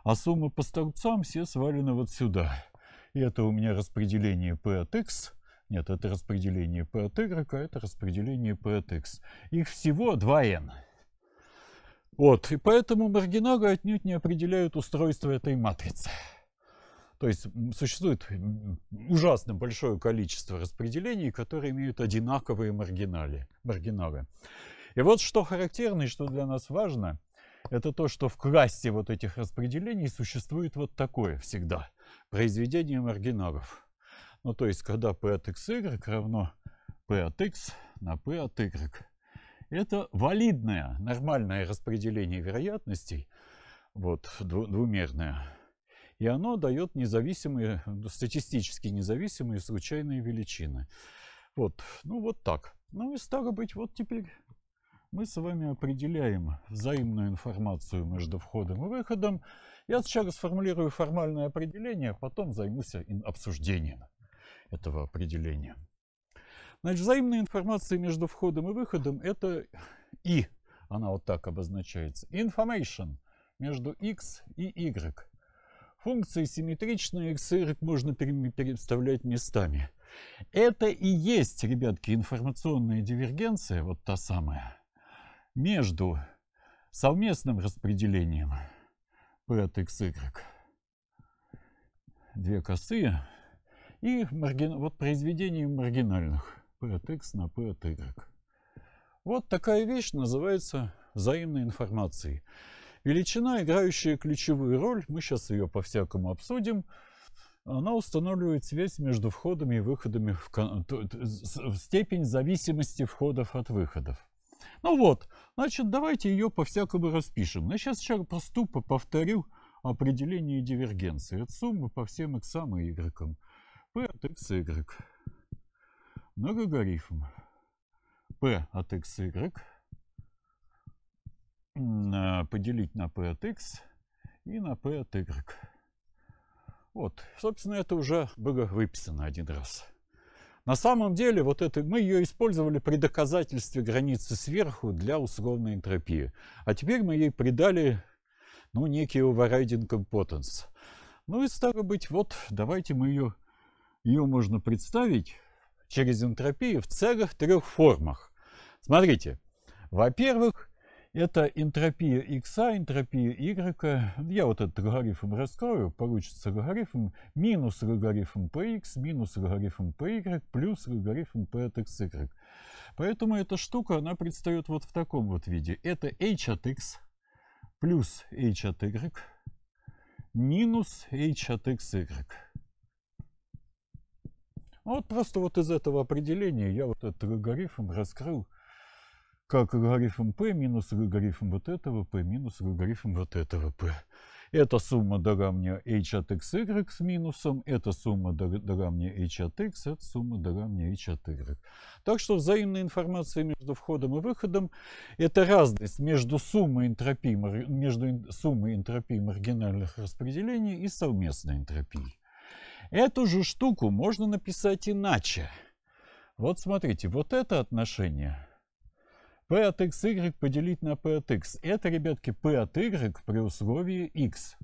А суммы по столбцам все свалены вот сюда. И это у меня распределение p от x нет, это распределение P от Y, а это распределение P от X. Их всего 2n. Вот, и поэтому маргиналы отнюдь не определяют устройство этой матрицы. То есть существует ужасно большое количество распределений, которые имеют одинаковые маргинали, маргиналы. И вот что характерно и что для нас важно, это то, что в классе вот этих распределений существует вот такое всегда – произведение маргиналов. Ну, то есть, когда p от x xy равно p от x на p от y. Это валидное, нормальное распределение вероятностей, вот, двумерное. И оно дает независимые, статистически независимые случайные величины. Вот, ну вот так. Ну и стало быть, вот теперь мы с вами определяем взаимную информацию между входом и выходом. Я сейчас сформулирую формальное определение, а потом займусь обсуждением этого определения. Значит, взаимная информация между входом и выходом – это и, она вот так обозначается, information между x и y. Функции симметричные, x и y можно переставлять местами. Это и есть, ребятки, информационная дивергенция, вот та самая, между совместным распределением p от x, y, две косые, и маргин... вот произведение маргинальных. P на P Вот такая вещь называется взаимной информацией. Величина, играющая ключевую роль, мы сейчас ее по-всякому обсудим, она устанавливает связь между входами и выходами, в, кон... степень зависимости входов от выходов. Ну вот, значит, давайте ее по-всякому распишем. Я сейчас еще просто повторю определение дивергенции от суммы по всем x и y. P от x и y. Многогарифм P от x y а, поделить на P от x и на P от y. Вот, собственно, это уже было выписано один раз. На самом деле, вот это, мы ее использовали при доказательстве границы сверху для условной энтропии. А теперь мы ей придали, ну, некий overriding competence. Ну и, стало быть, вот, давайте мы ее ее можно представить через энтропию в целых трех формах. Смотрите, во-первых, это энтропия x, энтропия y. Я вот этот логарифм раскрою. Получится логарифм минус логарифм px, минус логарифм py, плюс логарифм p от xy. Поэтому эта штука, она предстает вот в таком вот виде. Это h от x плюс h от y минус h от xy. Ну, вот просто вот из этого определения я вот этот логарифм раскрыл как логарифм p минус логарифм вот этого p минус логарифм вот этого p. Эта сумма дала мне h от x xy с минусом, эта сумма дала мне h от x, эта сумма дала мне h от y. Так что взаимная информация между входом и выходом – это разность между суммой энтропии, между суммой энтропии маргинальных распределений и совместной энтропией. Эту же штуку можно написать иначе. Вот смотрите, вот это отношение p от x y поделить на p от x. Это, ребятки, p от y при условии x.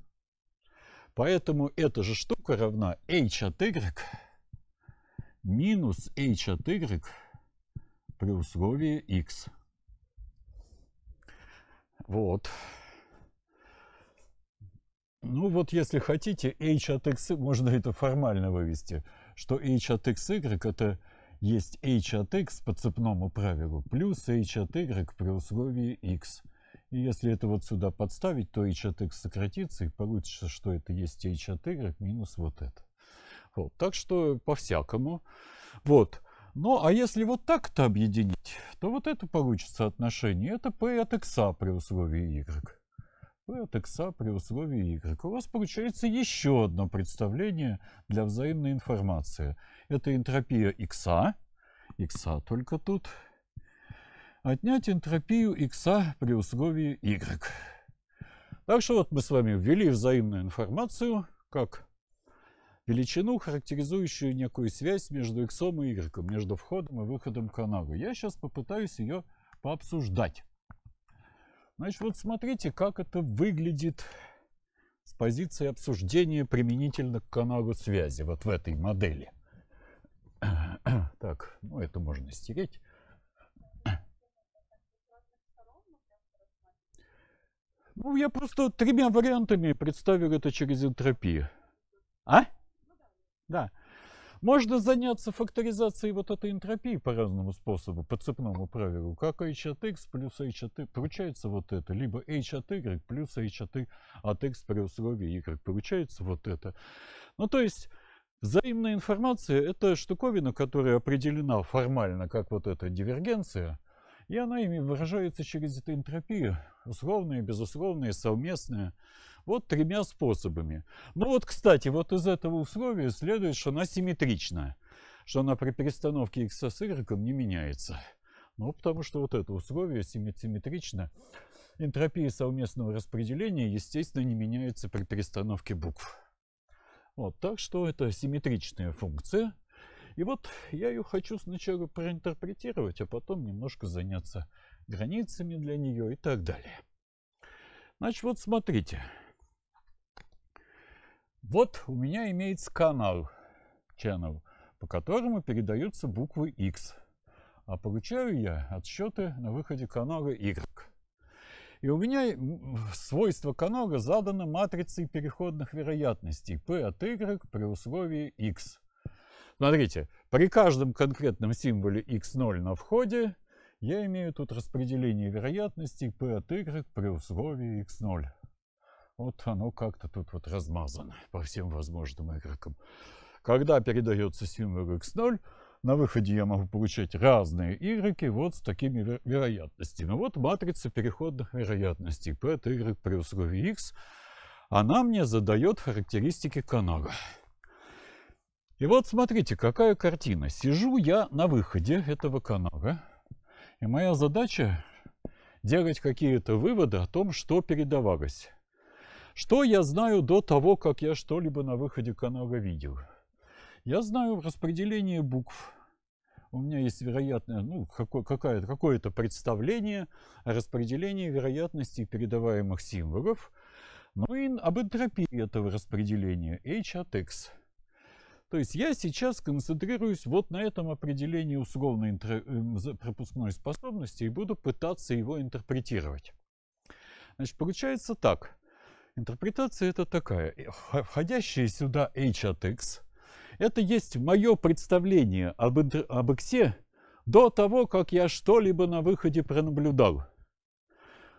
Поэтому эта же штука равна h от y минус h от y при условии x. Вот. Ну вот если хотите, h от x, можно это формально вывести, что h от xy это есть h от x по цепному правилу плюс h от y при условии x. И если это вот сюда подставить, то h от x сократится, и получится, что это есть h от y минус вот это. Вот. Так что по-всякому. Вот. Ну, а если вот так-то объединить, то вот это получится отношение. Это p от x при условии y от X при условии Y. У вас получается еще одно представление для взаимной информации. Это энтропия X, X только тут. Отнять энтропию X при условии Y. Так что вот мы с вами ввели взаимную информацию как величину, характеризующую некую связь между X и Y, между входом и выходом канала. Я сейчас попытаюсь ее пообсуждать. Значит, вот смотрите, как это выглядит с позиции обсуждения применительно к каналу связи, вот в этой модели. Так, ну это можно стереть. Ну, я просто тремя вариантами представил это через энтропию. А? Да. Можно заняться факторизацией вот этой энтропии по разному способу, по цепному правилу, как h от x плюс h от y. Получается вот это. Либо h от y плюс h от, y от x при условии y. Получается вот это. Ну, то есть... Взаимная информация – это штуковина, которая определена формально как вот эта дивергенция, и она ими выражается через эту энтропию, условные безусловные совместные вот тремя способами. Ну вот, кстати, вот из этого условия следует, что она симметрична, Что она при перестановке x с y не меняется. Ну, потому что вот это условие симметрично. Энтропия совместного распределения, естественно, не меняется при перестановке букв. Вот, так что это симметричная функция. И вот я ее хочу сначала проинтерпретировать, а потом немножко заняться границами для нее и так далее. Значит, вот смотрите. Смотрите. Вот у меня имеется канал, channel, по которому передаются буквы X. А получаю я отсчеты на выходе канала Y. И у меня свойство канала задано матрицей переходных вероятностей P от Y при условии X. Смотрите, при каждом конкретном символе X0 на входе я имею тут распределение вероятностей P от Y при условии X0. Вот оно как-то тут вот размазано по всем возможным игрокам. Когда передается символ x0, на выходе я могу получать разные игроки вот с такими веро вероятностями. Вот матрица переходных вероятностей p от y при условии x. Она мне задает характеристики канала. И вот смотрите, какая картина. Сижу я на выходе этого канала. И моя задача делать какие-то выводы о том, что передавалось. Что я знаю до того, как я что-либо на выходе канала видел? Я знаю распределение букв. У меня есть вероятное, ну, какое-то какое представление о распределении вероятности передаваемых символов. Ну и об энтропии этого распределения H от X. То есть я сейчас концентрируюсь вот на этом определении условной интро... Э, пропускной способности и буду пытаться его интерпретировать. Значит, получается так. Интерпретация это такая. Э, входящие сюда h от x, это есть мое представление об, об x до того, как я что-либо на выходе пронаблюдал.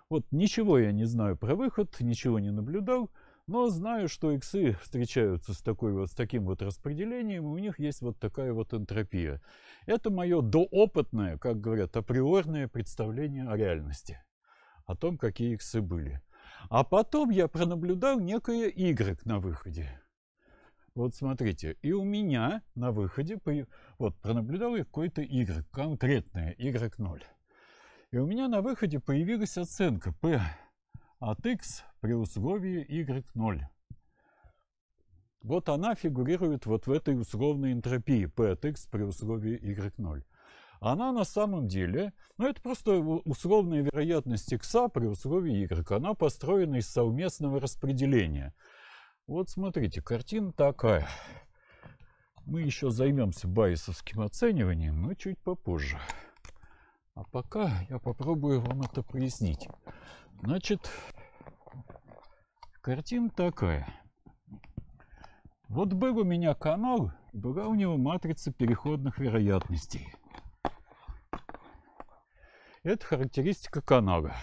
Вот ничего я не знаю про выход, ничего не наблюдал, но знаю, что иксы встречаются с, такой вот, с таким вот распределением, и у них есть вот такая вот энтропия. Это мое доопытное, как говорят, априорное представление о реальности, о том, какие иксы были. А потом я пронаблюдал некое Y на выходе. Вот смотрите, и у меня на выходе, вот пронаблюдал я какой-то Y, конкретное Y0. И у меня на выходе появилась оценка P от X при условии Y0. Вот она фигурирует вот в этой условной энтропии P от X при условии Y0 она на самом деле, ну это просто условная вероятность икса при условии игрока. она построена из совместного распределения. Вот смотрите, картина такая. Мы еще займемся байесовским оцениванием, но чуть попозже. А пока я попробую вам это прояснить. Значит, картина такая. Вот был у меня канал, была у него матрица переходных вероятностей. Это характеристика канала.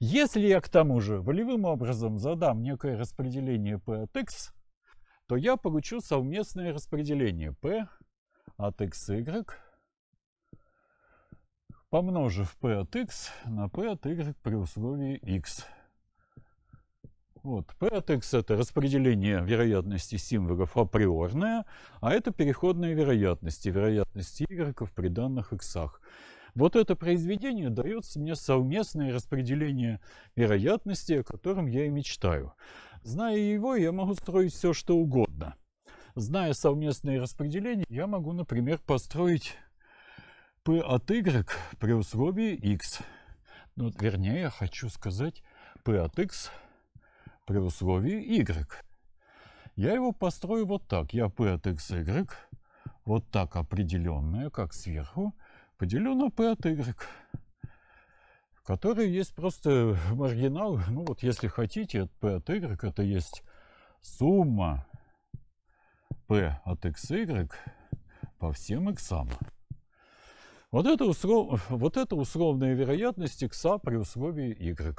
Если я к тому же волевым образом задам некое распределение P от X, то я получу совместное распределение P от x XY, помножив P от X на P от Y при условии X. Вот, P от X это распределение вероятности символов априорное, а это переходные вероятности, вероятности Y при данных X. Вот это произведение дает мне совместное распределение вероятности, о котором я и мечтаю. Зная его, я могу строить все, что угодно. Зная совместное распределение, я могу, например, построить P от Y при условии X. Ну, вернее, я хочу сказать P от X при условии Y. Я его построю вот так. Я P от X, Y. Вот так определенное, как сверху поделю на p от y, в которой есть просто маргинал. Ну вот если хотите, от p от y это есть сумма p от xy по всем x. Вот это, услов... вот это условная вероятность x при условии y.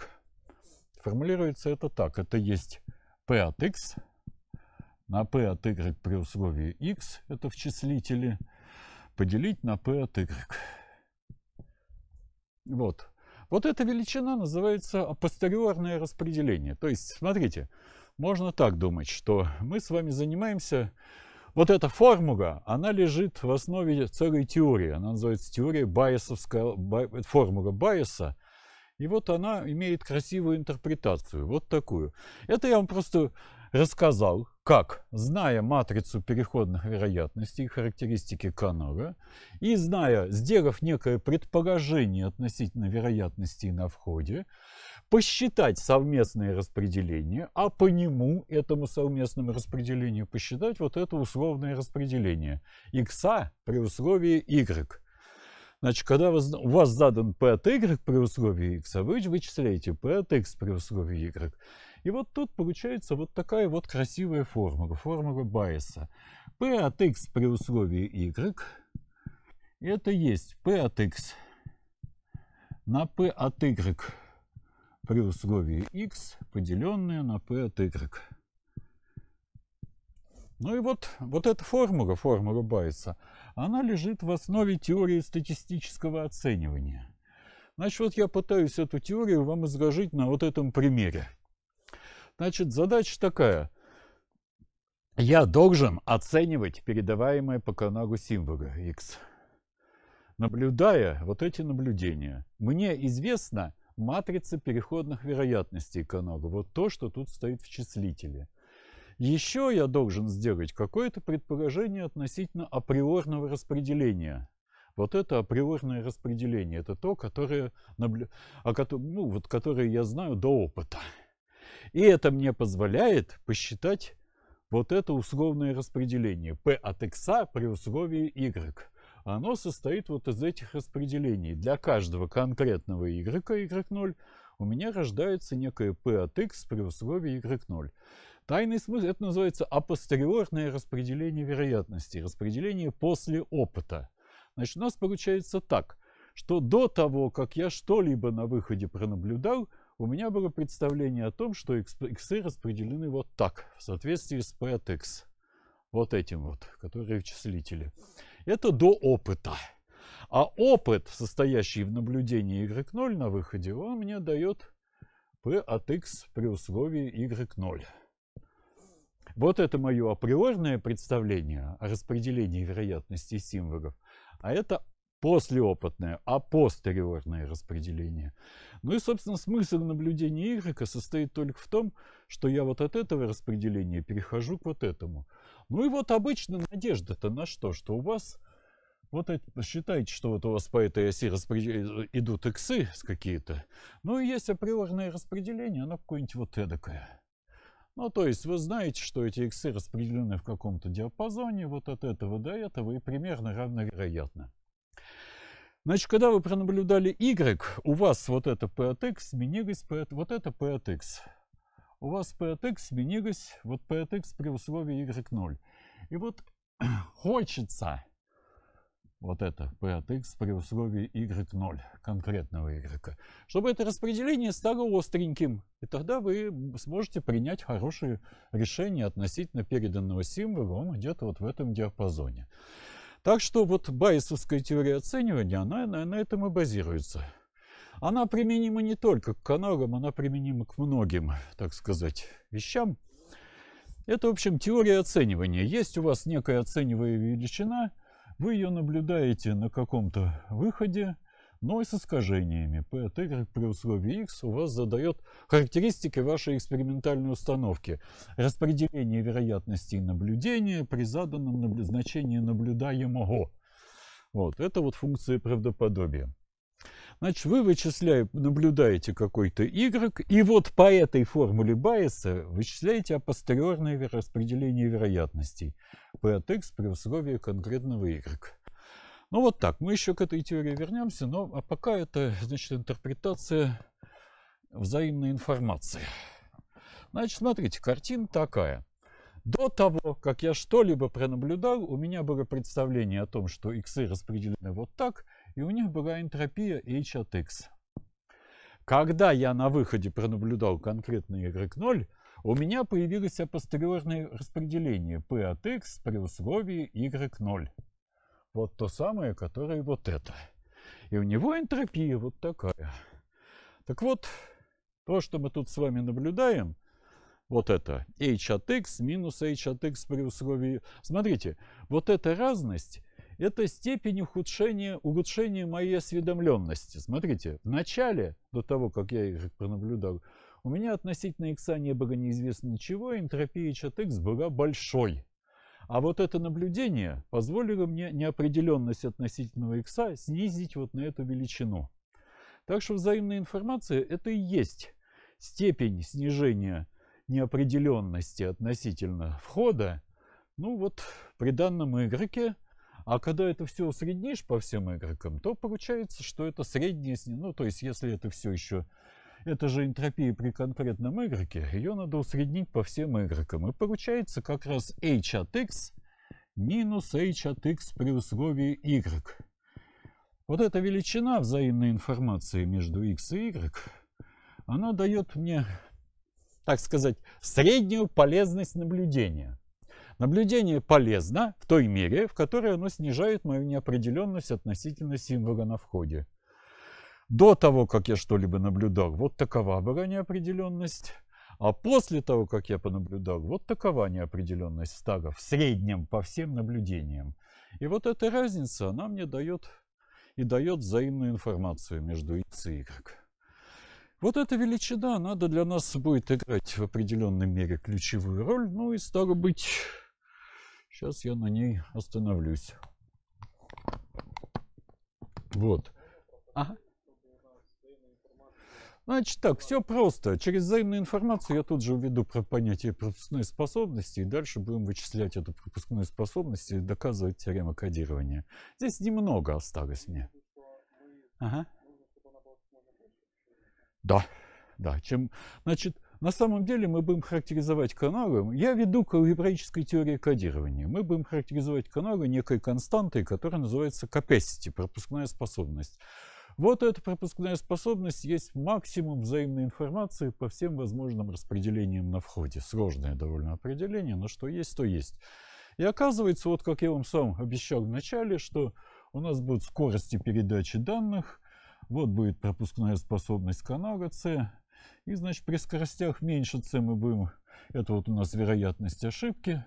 Формулируется это так. Это есть p от x на p от y при условии x, это в числителе, поделить на p от y. Вот. Вот эта величина называется апостериорное распределение. То есть, смотрите, можно так думать, что мы с вами занимаемся... Вот эта формула, она лежит в основе целой теории. Она называется теория Байесовская, бай, формула Байеса. И вот она имеет красивую интерпретацию, вот такую. Это я вам просто рассказал, как, зная матрицу переходных вероятностей и характеристики Канора, и зная, сделав некое предположение относительно вероятностей на входе, посчитать совместное распределение, а по нему, этому совместному распределению, посчитать вот это условное распределение x а при условии y. Значит, когда у вас задан p от y при условии x, а вы вычисляете p от x при условии y. И вот тут получается вот такая вот красивая формула, формула Байеса. P от x при условии y, это есть P от x на P от y при условии x, поделенное на P от y. Ну и вот, вот эта формула, формула Байса, она лежит в основе теории статистического оценивания. Значит, вот я пытаюсь эту теорию вам изложить на вот этом примере. Значит, задача такая. Я должен оценивать передаваемые по каналу символы X. Наблюдая вот эти наблюдения, мне известна матрица переходных вероятностей канала. Вот то, что тут стоит в числителе. Еще я должен сделать какое-то предположение относительно априорного распределения. Вот это априорное распределение, это то, которое, наблю... а, ну, вот, которое я знаю до опыта. И это мне позволяет посчитать вот это условное распределение P от X при условии Y. Оно состоит вот из этих распределений. Для каждого конкретного Y, Y0, у меня рождается некое P от X при условии Y0. Тайный смысл, это называется апостериорное распределение вероятности, распределение после опыта. Значит, у нас получается так, что до того, как я что-либо на выходе пронаблюдал, у меня было представление о том, что иксы распределены вот так, в соответствии с p от x. Вот этим вот, которые в числителе. Это до опыта. А опыт, состоящий в наблюдении y0 на выходе, он мне дает p от x при условии y0. Вот это мое априорное представление о распределении вероятности символов. А это послеопытное, а постериорное распределение. Ну и, собственно, смысл наблюдения Y состоит только в том, что я вот от этого распределения перехожу к вот этому. Ну и вот обычно надежда-то на что? Что у вас, вот это, считайте, что вот у вас по этой оси э, идут иксы какие-то. Ну и есть априорное распределение, оно какое-нибудь вот эдакое. Ну, то есть вы знаете, что эти иксы распределены в каком-то диапазоне, вот от этого до этого, и примерно равновероятно. Значит, когда вы пронаблюдали Y, у вас вот это P от X сменилось P от... Вот это P от X. У вас P от X сменилось вот P от X при условии Y0. И вот хочется вот это P от X при условии Y0, конкретного Y, чтобы это распределение стало остреньким. И тогда вы сможете принять хорошие решения относительно переданного символа. Он где-то вот в этом диапазоне. Так что вот байесовская теория оценивания, она, она на этом и базируется. Она применима не только к каналам, она применима к многим, так сказать, вещам. Это, в общем, теория оценивания. Есть у вас некая оцениваемая величина, вы ее наблюдаете на каком-то выходе, но и с искажениями. P от y при условии x у вас задает характеристики вашей экспериментальной установки. Распределение вероятностей наблюдения при заданном наблю... значении наблюдаемого. Вот, это вот функция правдоподобия. Значит, вы вычисляете, наблюдаете какой-то y, и вот по этой формуле Байеса вычисляете апостериорное распределение вероятностей p от x при условии конкретного y. Ну вот так, мы еще к этой теории вернемся, но а пока это, значит, интерпретация взаимной информации. Значит, смотрите, картина такая. До того, как я что-либо пронаблюдал, у меня было представление о том, что x распределены вот так, и у них была энтропия h от x. Когда я на выходе пронаблюдал конкретный y0, у меня появилось апостериорное распределение p от x при условии y0. Вот то самое, которое вот это. И у него энтропия вот такая. Так вот, то, что мы тут с вами наблюдаем, вот это h от x минус h от x при условии... Смотрите, вот эта разность – это степень ухудшения, улучшения моей осведомленности. Смотрите, в начале, до того, как я их пронаблюдал, у меня относительно x а не было неизвестно чего, энтропия h от x была большой. А вот это наблюдение позволило мне неопределенность относительного x снизить вот на эту величину. Так что взаимная информация – это и есть степень снижения неопределенности относительно входа, ну вот при данном игроке, а когда это все усреднишь по всем игрокам, то получается, что это среднее, снижение, ну то есть если это все еще это же энтропия при конкретном Y, ее надо усреднить по всем Y. И получается как раз h от x минус h от x при условии y. Вот эта величина взаимной информации между x и y, она дает мне, так сказать, среднюю полезность наблюдения. Наблюдение полезно в той мере, в которой оно снижает мою неопределенность относительно символа на входе до того, как я что-либо наблюдал, вот такова была неопределенность. А после того, как я понаблюдал, вот такова неопределенность стага в среднем по всем наблюдениям. И вот эта разница, она мне дает и дает взаимную информацию между x и y. Вот эта величина, надо для нас будет играть в определенной мере ключевую роль. Ну и стало быть, сейчас я на ней остановлюсь. Вот. Ага. Значит так, все просто. Через взаимную информацию я тут же введу про понятие пропускной способности, и дальше будем вычислять эту пропускную способность и доказывать теорему кодирования. Здесь немного осталось мне. Ага. Да, да. Чем, значит, на самом деле мы будем характеризовать каналы. Я веду к алгебраической теории кодирования. Мы будем характеризовать каналы некой константой, которая называется capacity, пропускная способность. Вот эта пропускная способность есть максимум взаимной информации по всем возможным распределениям на входе. Сложное довольно определение, но что есть, то есть. И оказывается, вот как я вам сам обещал в начале, что у нас будут скорости передачи данных, вот будет пропускная способность канала c, и, значит, при скоростях меньше c мы будем, это вот у нас вероятность ошибки,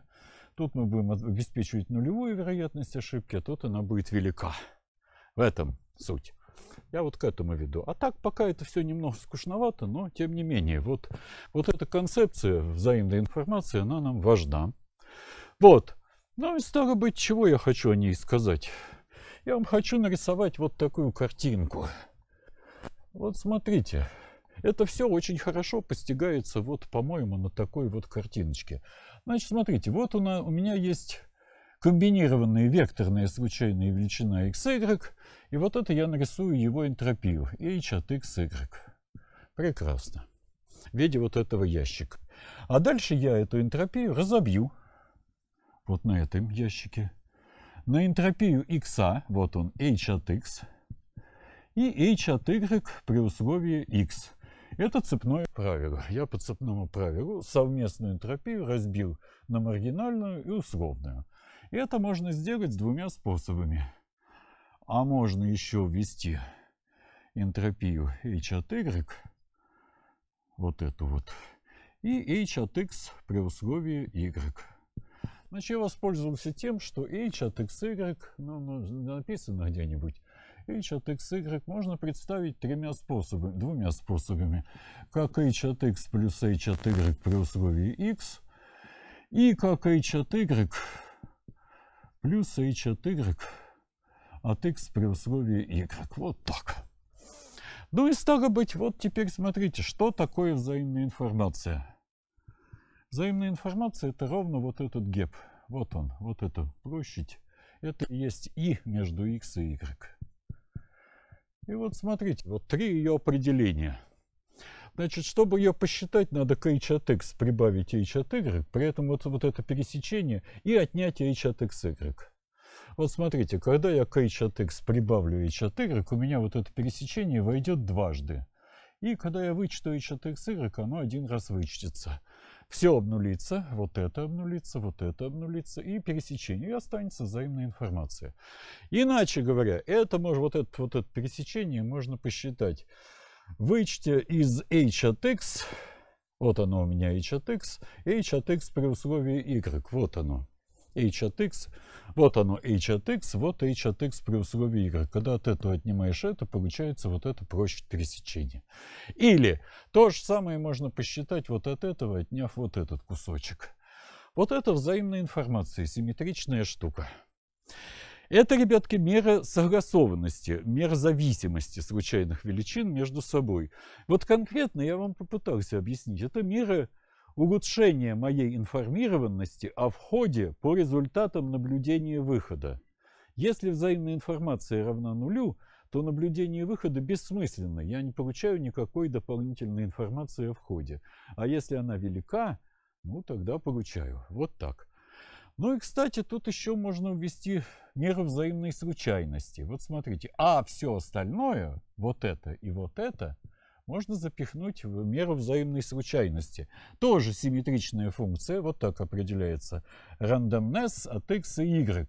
тут мы будем обеспечивать нулевую вероятность ошибки, а тут она будет велика. В этом суть. Я вот к этому веду. А так пока это все немного скучновато, но тем не менее, вот, вот эта концепция взаимной информации, она нам важна. Вот. Ну и стало быть, чего я хочу о ней сказать? Я вам хочу нарисовать вот такую картинку. Вот смотрите. Это все очень хорошо постигается вот, по-моему, на такой вот картиночке. Значит, смотрите, вот у, на, у меня есть Комбинированные векторные случайные величина xy, и вот это я нарисую его энтропию, h от xy. Прекрасно. В виде вот этого ящика. А дальше я эту энтропию разобью вот на этом ящике, на энтропию x, вот он, h от x, и h от y при условии x. Это цепное правило. Я по цепному правилу совместную энтропию разбил на маргинальную и условную. Это можно сделать двумя способами. А можно еще ввести энтропию h от y, вот эту вот, и h от x при условии y. Значит, я воспользовался тем, что h от x y ну, ну, написано где-нибудь, h от x y можно представить тремя способами, двумя способами. Как h от x плюс h от y при условии x, и как h от y плюс h от y от x при условии y. Вот так. Ну и стало быть, вот теперь смотрите, что такое взаимная информация. Взаимная информация это ровно вот этот геп. Вот он, вот эта площадь. Это и есть и между x и y. И вот смотрите, вот три ее определения – Значит, чтобы ее посчитать, надо к h от x прибавить h от y, при этом вот, вот это пересечение, и отнять h от x, y. Вот смотрите, когда я к h от x прибавлю h от y, у меня вот это пересечение войдет дважды. И когда я вычту h от x, y, оно один раз вычтется. Все обнулится, вот это обнулится, вот это обнулится, и пересечение, и останется взаимная информация. Иначе говоря, это может, вот это, вот это пересечение можно посчитать Вычти из h от x, вот оно у меня h от x, h от x при условии y, вот оно h от x, вот оно h от x, вот h от x при условии y. Когда от этого отнимаешь это, получается вот это прочь пересечения. Или то же самое можно посчитать вот от этого, отняв вот этот кусочек. Вот это взаимная информация, симметричная штука. Это, ребятки, мера согласованности, мера зависимости случайных величин между собой. Вот конкретно я вам попытался объяснить. Это меры улучшения моей информированности о а входе по результатам наблюдения выхода. Если взаимная информация равна нулю, то наблюдение выхода бессмысленно. Я не получаю никакой дополнительной информации о входе. А если она велика, ну тогда получаю. Вот так. Ну и, кстати, тут еще можно ввести меры взаимной случайности. Вот смотрите, а все остальное, вот это и вот это, можно запихнуть в меру взаимной случайности. Тоже симметричная функция, вот так определяется, randomness от x и y.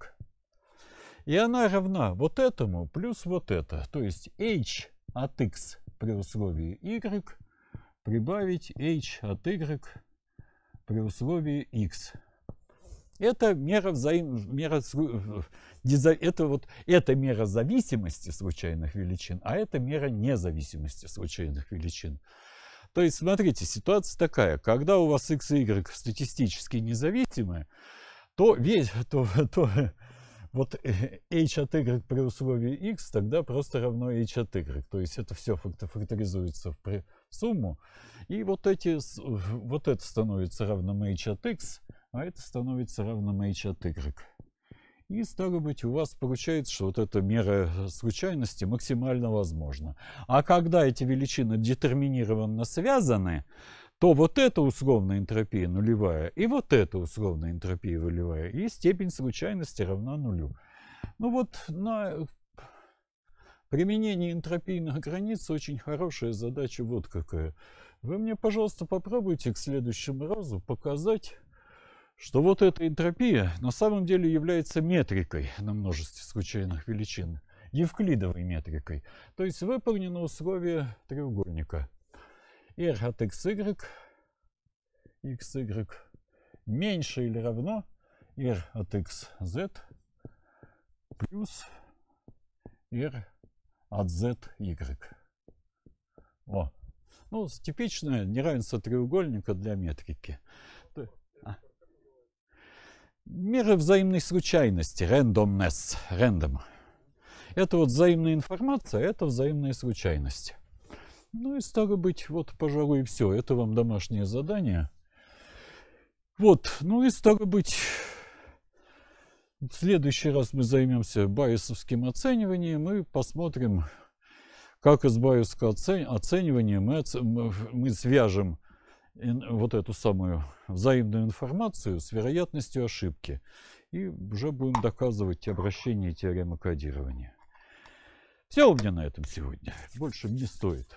И она равна вот этому плюс вот это, то есть h от x при условии y прибавить h от y при условии x. Это мера, взаим... мера... Это, вот... это мера зависимости случайных величин, а это мера независимости случайных величин. То есть, смотрите, ситуация такая. Когда у вас x и y статистически независимы, то, весь, то, то вот h от y при условии x тогда просто равно h от y. То есть это все факторизуется в сумму. И вот, эти, вот это становится равным h от x а это становится равным h от y. И, стало быть, у вас получается, что вот эта мера случайности максимально возможна. А когда эти величины детерминированно связаны, то вот эта условная энтропия нулевая и вот эта условная энтропия нулевая, и степень случайности равна нулю. Ну вот на применение энтропийных границ очень хорошая задача вот какая. Вы мне, пожалуйста, попробуйте к следующему разу показать, что вот эта энтропия на самом деле является метрикой на множестве случайных величин, евклидовой метрикой, то есть выполнено условие треугольника. R от xy, xy меньше или равно R от xz плюс R от zy. О. Ну, типичное неравенство треугольника для метрики меры взаимной случайности, randomness, random. Это вот взаимная информация, это взаимная случайность. Ну и стало быть, вот, пожалуй, все. Это вам домашнее задание. Вот, ну и стало быть, в следующий раз мы займемся байесовским оцениванием и посмотрим, как из байесовского оценивания мы, мы свяжем вот эту самую взаимную информацию с вероятностью ошибки. И уже будем доказывать обращение теоремы кодирования. Все у меня на этом сегодня. Больше не стоит.